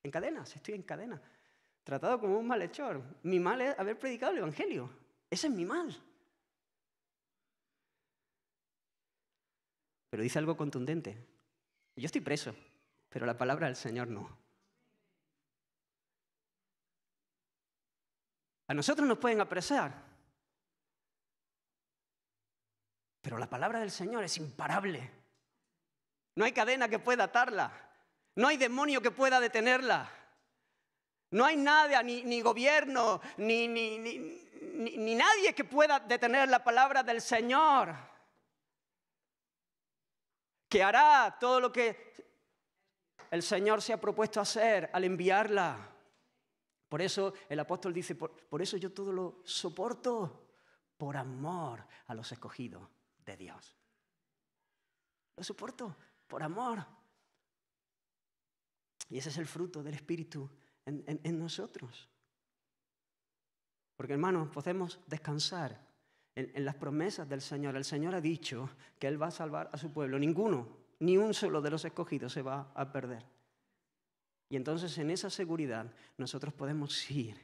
En cadenas, estoy en cadenas tratado como un malhechor. Mi mal es haber predicado el Evangelio. Ese es mi mal. Pero dice algo contundente. Yo estoy preso, pero la palabra del Señor no. A nosotros nos pueden apresar, pero la palabra del Señor es imparable. No hay cadena que pueda atarla, no hay demonio que pueda detenerla. No hay nada, ni, gobierno, ni, nadie que pueda detener la palabra del Señor, que hará todo lo que el Señor se ha propuesto hacer al enviarla. Por eso el apóstol dice, por eso yo todo lo soporto por amor a los escogidos de Dios. Lo soporto por amor. Y ese es el fruto del Espíritu en, nosotros. Porque hermanos, podemos descansar en, las promesas del Señor. El Señor ha dicho que Él va a salvar a su pueblo. Ninguno, ni un solo de los escogidos se va a perder. Y entonces en esa seguridad nosotros podemos ir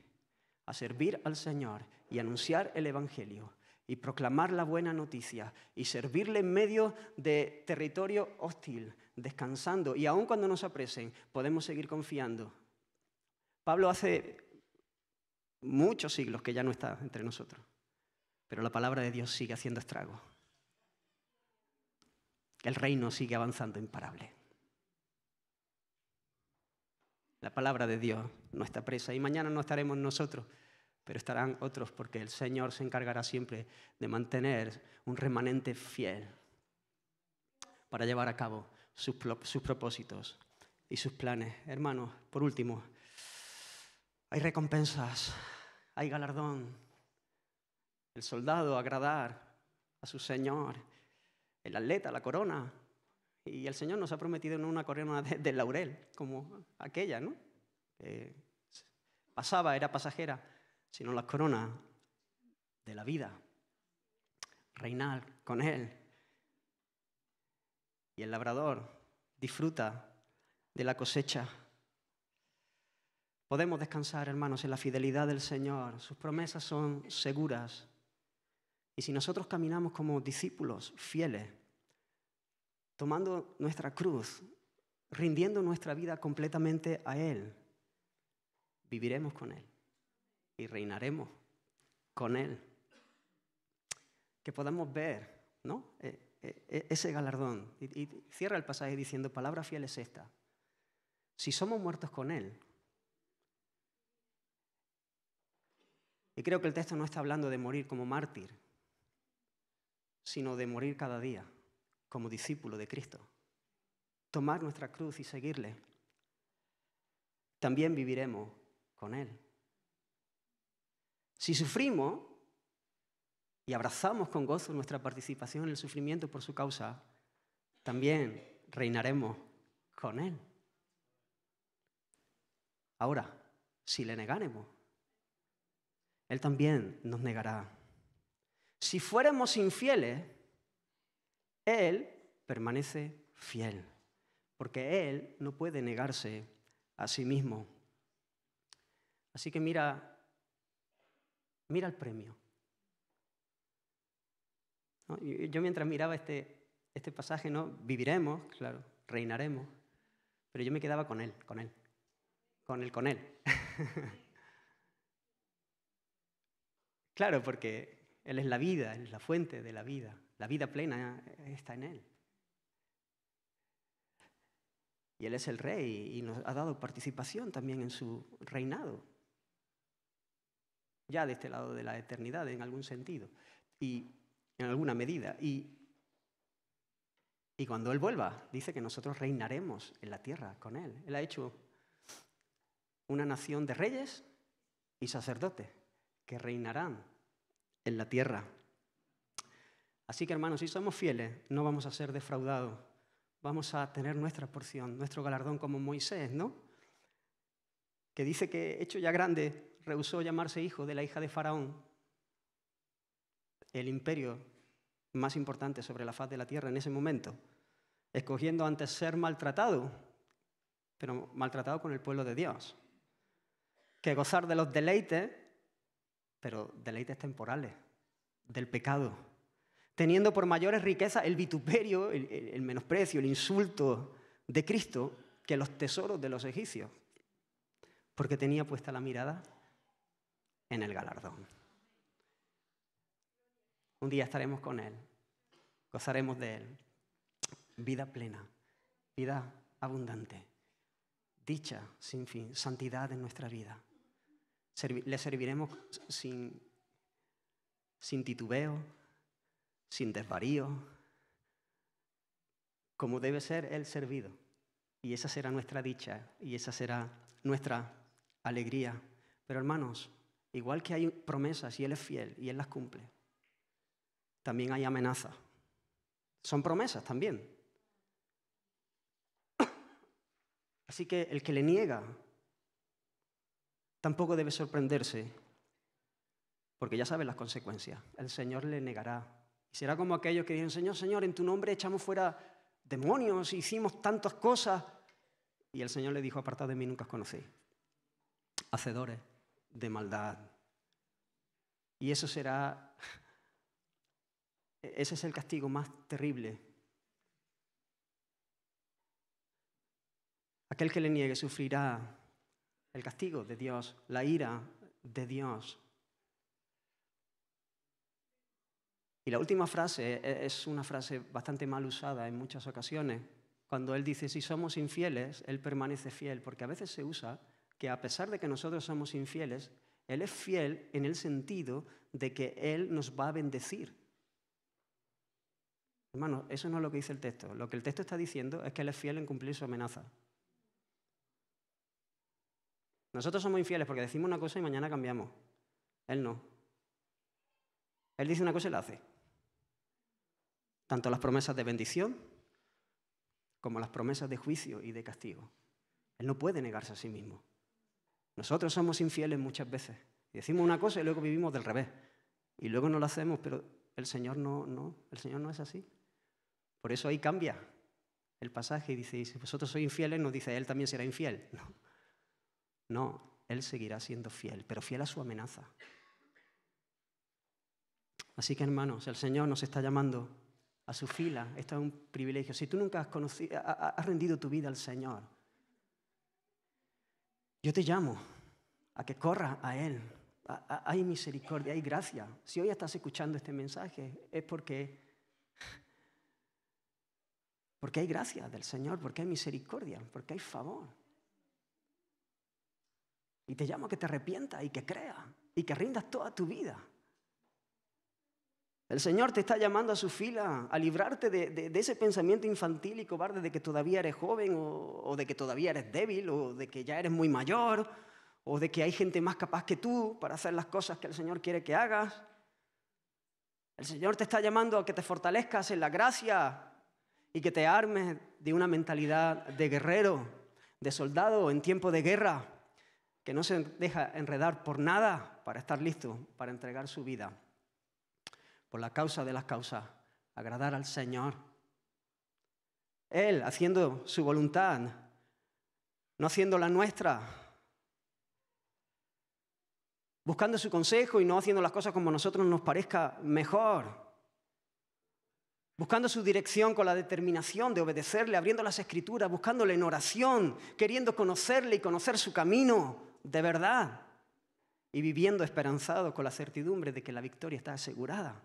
a servir al Señor y anunciar el Evangelio y proclamar la buena noticia y servirle en medio de territorio hostil, descansando. Y aun cuando nos apresen, podemos seguir confiando Pablo hace muchos siglos que ya no está entre nosotros, pero la palabra de Dios sigue haciendo estragos. El reino sigue avanzando imparable. La palabra de Dios no está presa y mañana no estaremos nosotros, pero estarán otros porque el Señor se encargará siempre de mantener un remanente fiel para llevar a cabo sus, sus propósitos y sus planes. Hermanos, por último, hay recompensas, hay galardón. El soldado agradar a su Señor, el atleta la corona. Y el Señor nos ha prometido una corona de, laurel, como aquella, ¿no? pasaba, era pasajera, sino la corona de la vida. Reinar con Él. Y el labrador disfruta de la cosecha Podemos descansar, hermanos, en la fidelidad del Señor. Sus promesas son seguras. Y si nosotros caminamos como discípulos fieles, tomando nuestra cruz, rindiendo nuestra vida completamente a Él, viviremos con Él y reinaremos con Él. Que podamos ver ¿no? E, e, e, ese galardón. y cierra el pasaje diciendo, palabra fiel es esta. Si somos muertos con Él, Y creo que el texto no está hablando de morir como mártir, sino de morir cada día como discípulo de Cristo. Tomar nuestra cruz y seguirle. También viviremos con Él. Si sufrimos y abrazamos con gozo nuestra participación en el sufrimiento por su causa, también reinaremos con Él. Ahora, si le negaremos, él también nos negará. Si fuéramos infieles, Él permanece fiel, porque Él no puede negarse a sí mismo. Así que mira, mira el premio. Yo mientras miraba este, este pasaje, ¿no? viviremos, claro, reinaremos, pero yo me quedaba con Él, con Él, con Él, con Él. Claro, porque Él es la vida, Él es la fuente de la vida. La vida plena eh, está en Él. Y Él es el rey y nos ha dado participación también en su reinado, ya de este lado de la eternidad en algún sentido y en alguna medida. Y, y cuando Él vuelva, dice que nosotros reinaremos en la tierra con Él. Él ha hecho una nación de reyes y sacerdotes que reinarán en la tierra. Así que hermanos, si somos fieles, no vamos a ser defraudados. Vamos a tener nuestra porción, nuestro galardón como Moisés, ¿no? Que dice que, hecho ya grande, rehusó llamarse hijo de la hija de Faraón, el imperio más importante sobre la faz de la tierra en ese momento, escogiendo antes ser maltratado, pero maltratado con el pueblo de Dios, que gozar de los deleites pero deleites temporales, del pecado, teniendo por mayores riquezas el vituperio, el, el, menosprecio, el insulto de Cristo que los tesoros de los egipcios, porque tenía puesta la mirada en el galardón. Un día estaremos con Él, gozaremos de Él, vida plena, vida abundante, dicha sin fin, santidad en nuestra vida le serviremos sin, titubeo, sin desvarío, como debe ser el servido. Y esa será nuestra dicha y esa será nuestra alegría. Pero hermanos, igual que hay promesas y Él es fiel y Él las cumple, también hay amenazas. Son promesas también. Así que el que le niega Tampoco debe sorprenderse, porque ya sabe las consecuencias. El Señor le negará. Y será como aquellos que dicen, Señor, Señor, en tu nombre echamos fuera demonios, hicimos tantas cosas. Y el Señor le dijo, apartad de mí, nunca os conocí. Hacedores de maldad. Y eso será, ese es el castigo más terrible Aquel que le niegue sufrirá el castigo de Dios, la ira de Dios. Y la última frase e-, e-, es una frase bastante mal usada en muchas ocasiones. Cuando él dice, si somos infieles, él permanece fiel, porque a veces se usa que a pesar de que nosotros somos infieles, él es fiel en el sentido de que él nos va a bendecir. Hermano, eso no es lo que dice el texto. Lo que el texto está diciendo es que él es fiel en cumplir su amenaza. Nosotros somos infieles porque decimos una cosa y mañana cambiamos. Él no. Él dice una cosa y la hace. Tanto las promesas de bendición como las promesas de juicio y de castigo. Él no puede negarse a sí mismo. Nosotros somos infieles muchas veces. decimos una cosa y luego vivimos del revés. Y luego no lo hacemos, pero el Señor no, no, el Señor no es así. Por eso ahí cambia el pasaje y dice, si vosotros sois infieles, nos dice, Él también será infiel. No. No, él seguirá siendo fiel, pero fiel a su amenaza. Así que hermanos, el Señor nos está llamando a su fila. Esto es un privilegio. Si tú nunca has, conocido, has rendido tu vida al Señor, yo te llamo a que corras a Él. Hay misericordia, hay gracia. Si hoy estás escuchando este mensaje es porque, porque hay gracia del Señor, porque hay misericordia, porque hay favor. Y te llamo a que te arrepientas y que creas y que rindas toda tu vida. El Señor te está llamando a su fila, a librarte de, ese pensamiento infantil y cobarde de que todavía eres joven o, de que todavía eres débil o de que ya eres muy mayor o de que hay gente más capaz que tú para hacer las cosas que el Señor quiere que hagas. El Señor te está llamando a que te fortalezcas en la gracia y que te armes de una mentalidad de guerrero, de soldado en tiempo de guerra que no se deja enredar por nada para estar listo para entregar su vida por la causa de las causas, agradar al Señor. Él haciendo su voluntad, no haciendo la nuestra, buscando su consejo y no haciendo las cosas como a nosotros nos parezca mejor, buscando su dirección con la determinación de obedecerle, abriendo las escrituras, buscándole en oración, queriendo conocerle y conocer su camino de verdad y viviendo esperanzado con la certidumbre de que la victoria está asegurada.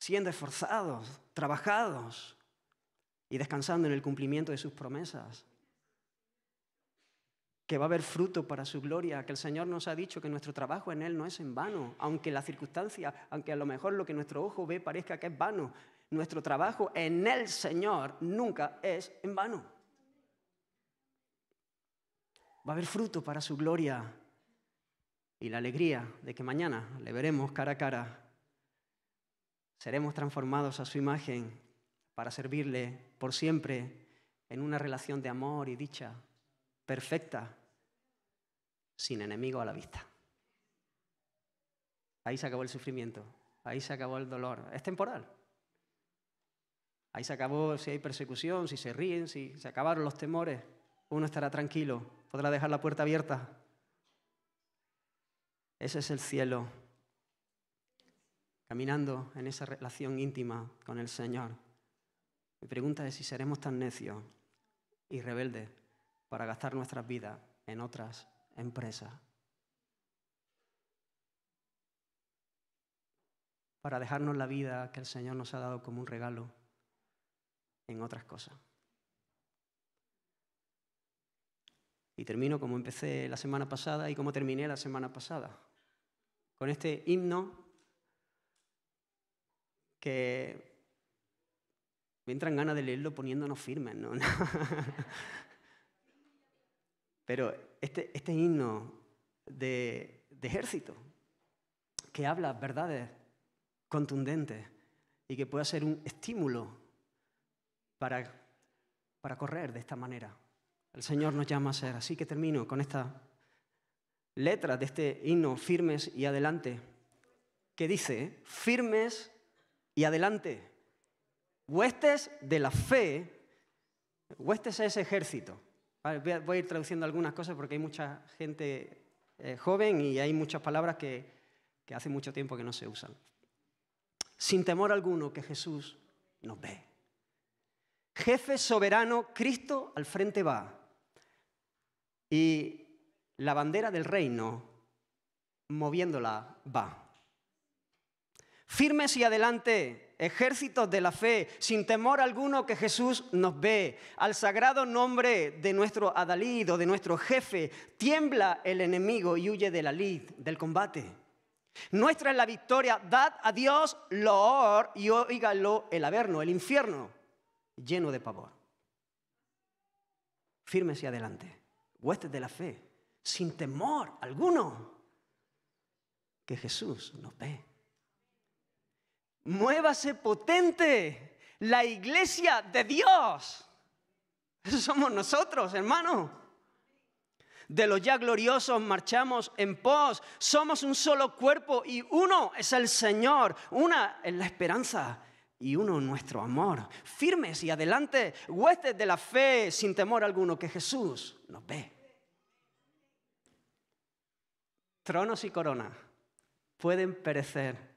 Siendo esforzados, trabajados y descansando en el cumplimiento de sus promesas. Que va a haber fruto para su gloria, que el Señor nos ha dicho que nuestro trabajo en Él no es en vano, aunque la circunstancia, aunque a lo mejor lo que nuestro ojo ve parezca que es vano, nuestro trabajo en el Señor nunca es en vano va a haber fruto para su gloria y la alegría de que mañana le veremos cara a cara. Seremos transformados a su imagen para servirle por siempre en una relación de amor y dicha perfecta, sin enemigo a la vista. Ahí se acabó el sufrimiento, ahí se acabó el dolor. Es temporal. Ahí se acabó si hay persecución, si se ríen, si se acabaron los temores. Uno estará tranquilo podrá dejar la puerta abierta. Ese es el cielo, caminando en esa relación íntima con el Señor. Mi pregunta es si seremos tan necios y rebeldes para gastar nuestras vidas en otras empresas. Para dejarnos la vida que el Señor nos ha dado como un regalo en otras cosas. Y termino como empecé la semana pasada y como terminé la semana pasada, con este himno que me entran ganas de leerlo poniéndonos firmes, ¿no? Pero este, este himno de, ejército, que habla verdades contundentes y que pueda ser un estímulo para correr de esta manera el Señor nos llama a ser. Así que termino con esta letra de este himno, firmes y adelante, que dice, firmes y adelante, huestes de la fe, huestes ese ejército. voy a ir traduciendo algunas cosas porque hay mucha gente eh, joven y hay muchas palabras que hace mucho tiempo que no se usan. Sin temor alguno que Jesús nos ve. Jefe soberano, Cristo al frente va. Y la bandera del reino, moviéndola, va. Firmes y adelante, ejércitos de la fe, sin temor alguno que Jesús nos ve. Al sagrado nombre de nuestro adalid o de nuestro jefe, tiembla el enemigo y huye de la lid, del combate. Nuestra es la victoria, dad a Dios loor y oígalo el averno, el infierno, lleno de pavor. Firmes y adelante huestes de la fe, sin temor alguno, que Jesús nos ve. Muévase potente la iglesia de Dios. somos nosotros, hermano. De los ya gloriosos marchamos en pos. Somos un solo cuerpo y uno es el Señor. Una es la esperanza y uno nuestro amor, firmes y adelante, huestes de la fe sin temor alguno, que Jesús nos ve. Tronos y coronas pueden perecer,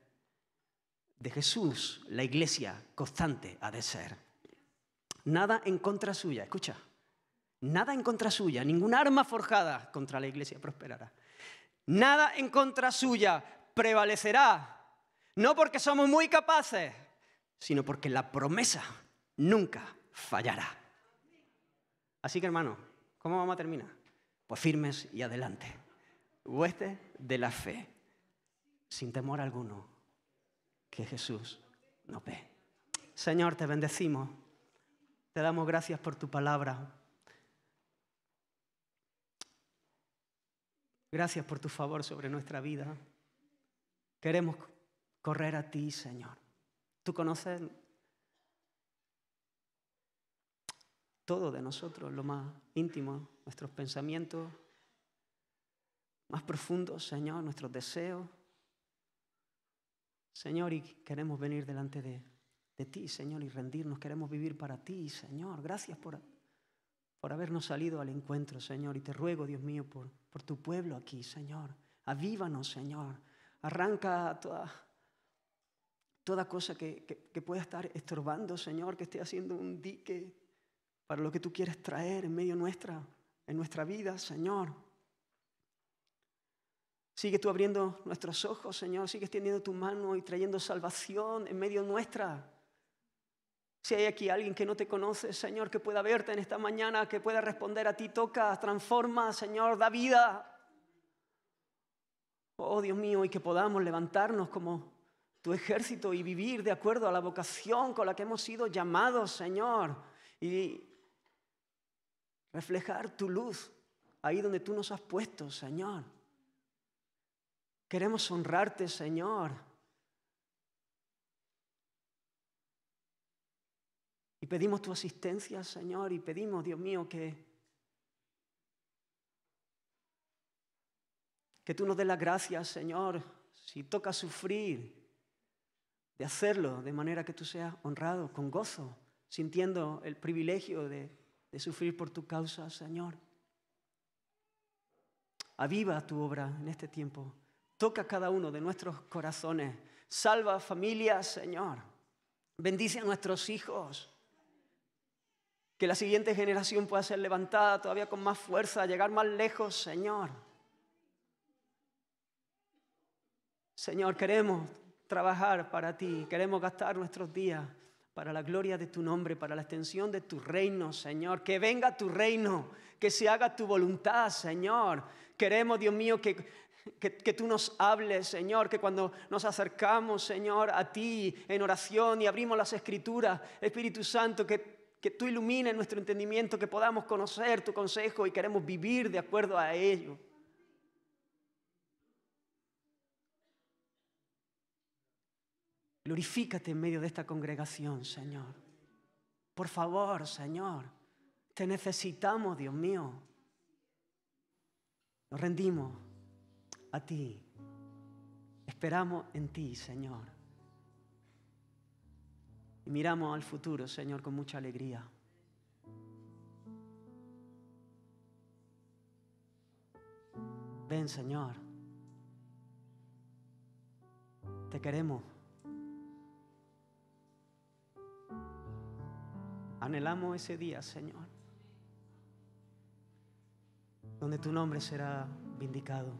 de Jesús la iglesia constante ha de ser. Nada en contra suya, escucha, nada en contra suya, ninguna arma forjada contra la iglesia prosperará. Nada en contra suya prevalecerá, no porque somos muy capaces, sino porque la promesa nunca fallará. Así que hermano, ¿cómo vamos a terminar? Pues firmes y adelante. Hueste de la fe, sin temor alguno, que Jesús nos ve. Señor, te bendecimos, te damos gracias por tu palabra. Gracias por tu favor sobre nuestra vida. Queremos correr a ti, Señor. Tú conoces todo de nosotros, lo más íntimo, nuestros pensamientos más profundos, Señor, nuestros deseos. Señor, y queremos venir delante de, ti, Señor, y rendirnos, queremos vivir para ti, Señor. Gracias por, habernos salido al encuentro, Señor, y te ruego, Dios mío, por, por tu pueblo aquí, Señor. Avívanos, Señor. Arranca toda toda cosa que, pueda estar estorbando, Señor, que esté haciendo un dique para lo que tú quieres traer en medio nuestra, en nuestra vida, Señor. Sigue tú abriendo nuestros ojos, Señor, sigue extendiendo tu mano y trayendo salvación en medio nuestra. Si hay aquí alguien que no te conoce, Señor, que pueda verte en esta mañana, que pueda responder a ti, toca, transforma, Señor, da vida. Oh Dios mío, y que podamos levantarnos como tu ejército y vivir de acuerdo a la vocación con la que hemos sido llamados, Señor, y reflejar tu luz ahí donde tú nos has puesto, Señor. Queremos honrarte, Señor. Y pedimos tu asistencia, Señor, y pedimos, Dios mío, que, que tú nos des la gracia, Señor, si toca sufrir hacerlo de manera que tú seas honrado, con gozo, sintiendo el privilegio de, de sufrir por tu causa, Señor. Aviva tu obra en este tiempo. Toca cada uno de nuestros corazones. Salva familias, Señor. Bendice a nuestros hijos. Que la siguiente generación pueda ser levantada todavía con más fuerza, llegar más lejos, Señor. Señor, queremos trabajar para ti, queremos gastar nuestros días para la gloria de tu nombre, para la extensión de tu reino, Señor. Que venga tu reino, que se haga tu voluntad, Señor. Queremos, Dios mío, que, que, tú nos hables, Señor, que cuando nos acercamos, Señor, a ti en oración y abrimos las escrituras, Espíritu Santo, que, que tú ilumines nuestro entendimiento, que podamos conocer tu consejo y queremos vivir de acuerdo a ello. Glorifícate en medio de esta congregación, Señor. Por favor, Señor. Te necesitamos, Dios mío. Nos rendimos a ti. Esperamos en ti, Señor. Y miramos al futuro, Señor, con mucha alegría. Ven, Señor. Te queremos. Anhelamos ese día, Señor, donde tu nombre será vindicado,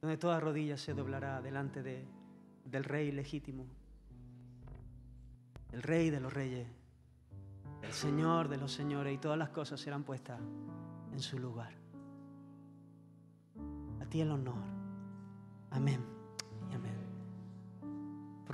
donde toda rodilla se doblará delante de, del Rey legítimo, el Rey de los Reyes, el Señor de los Señores, y todas las cosas serán puestas en su lugar. A ti el honor. Amén.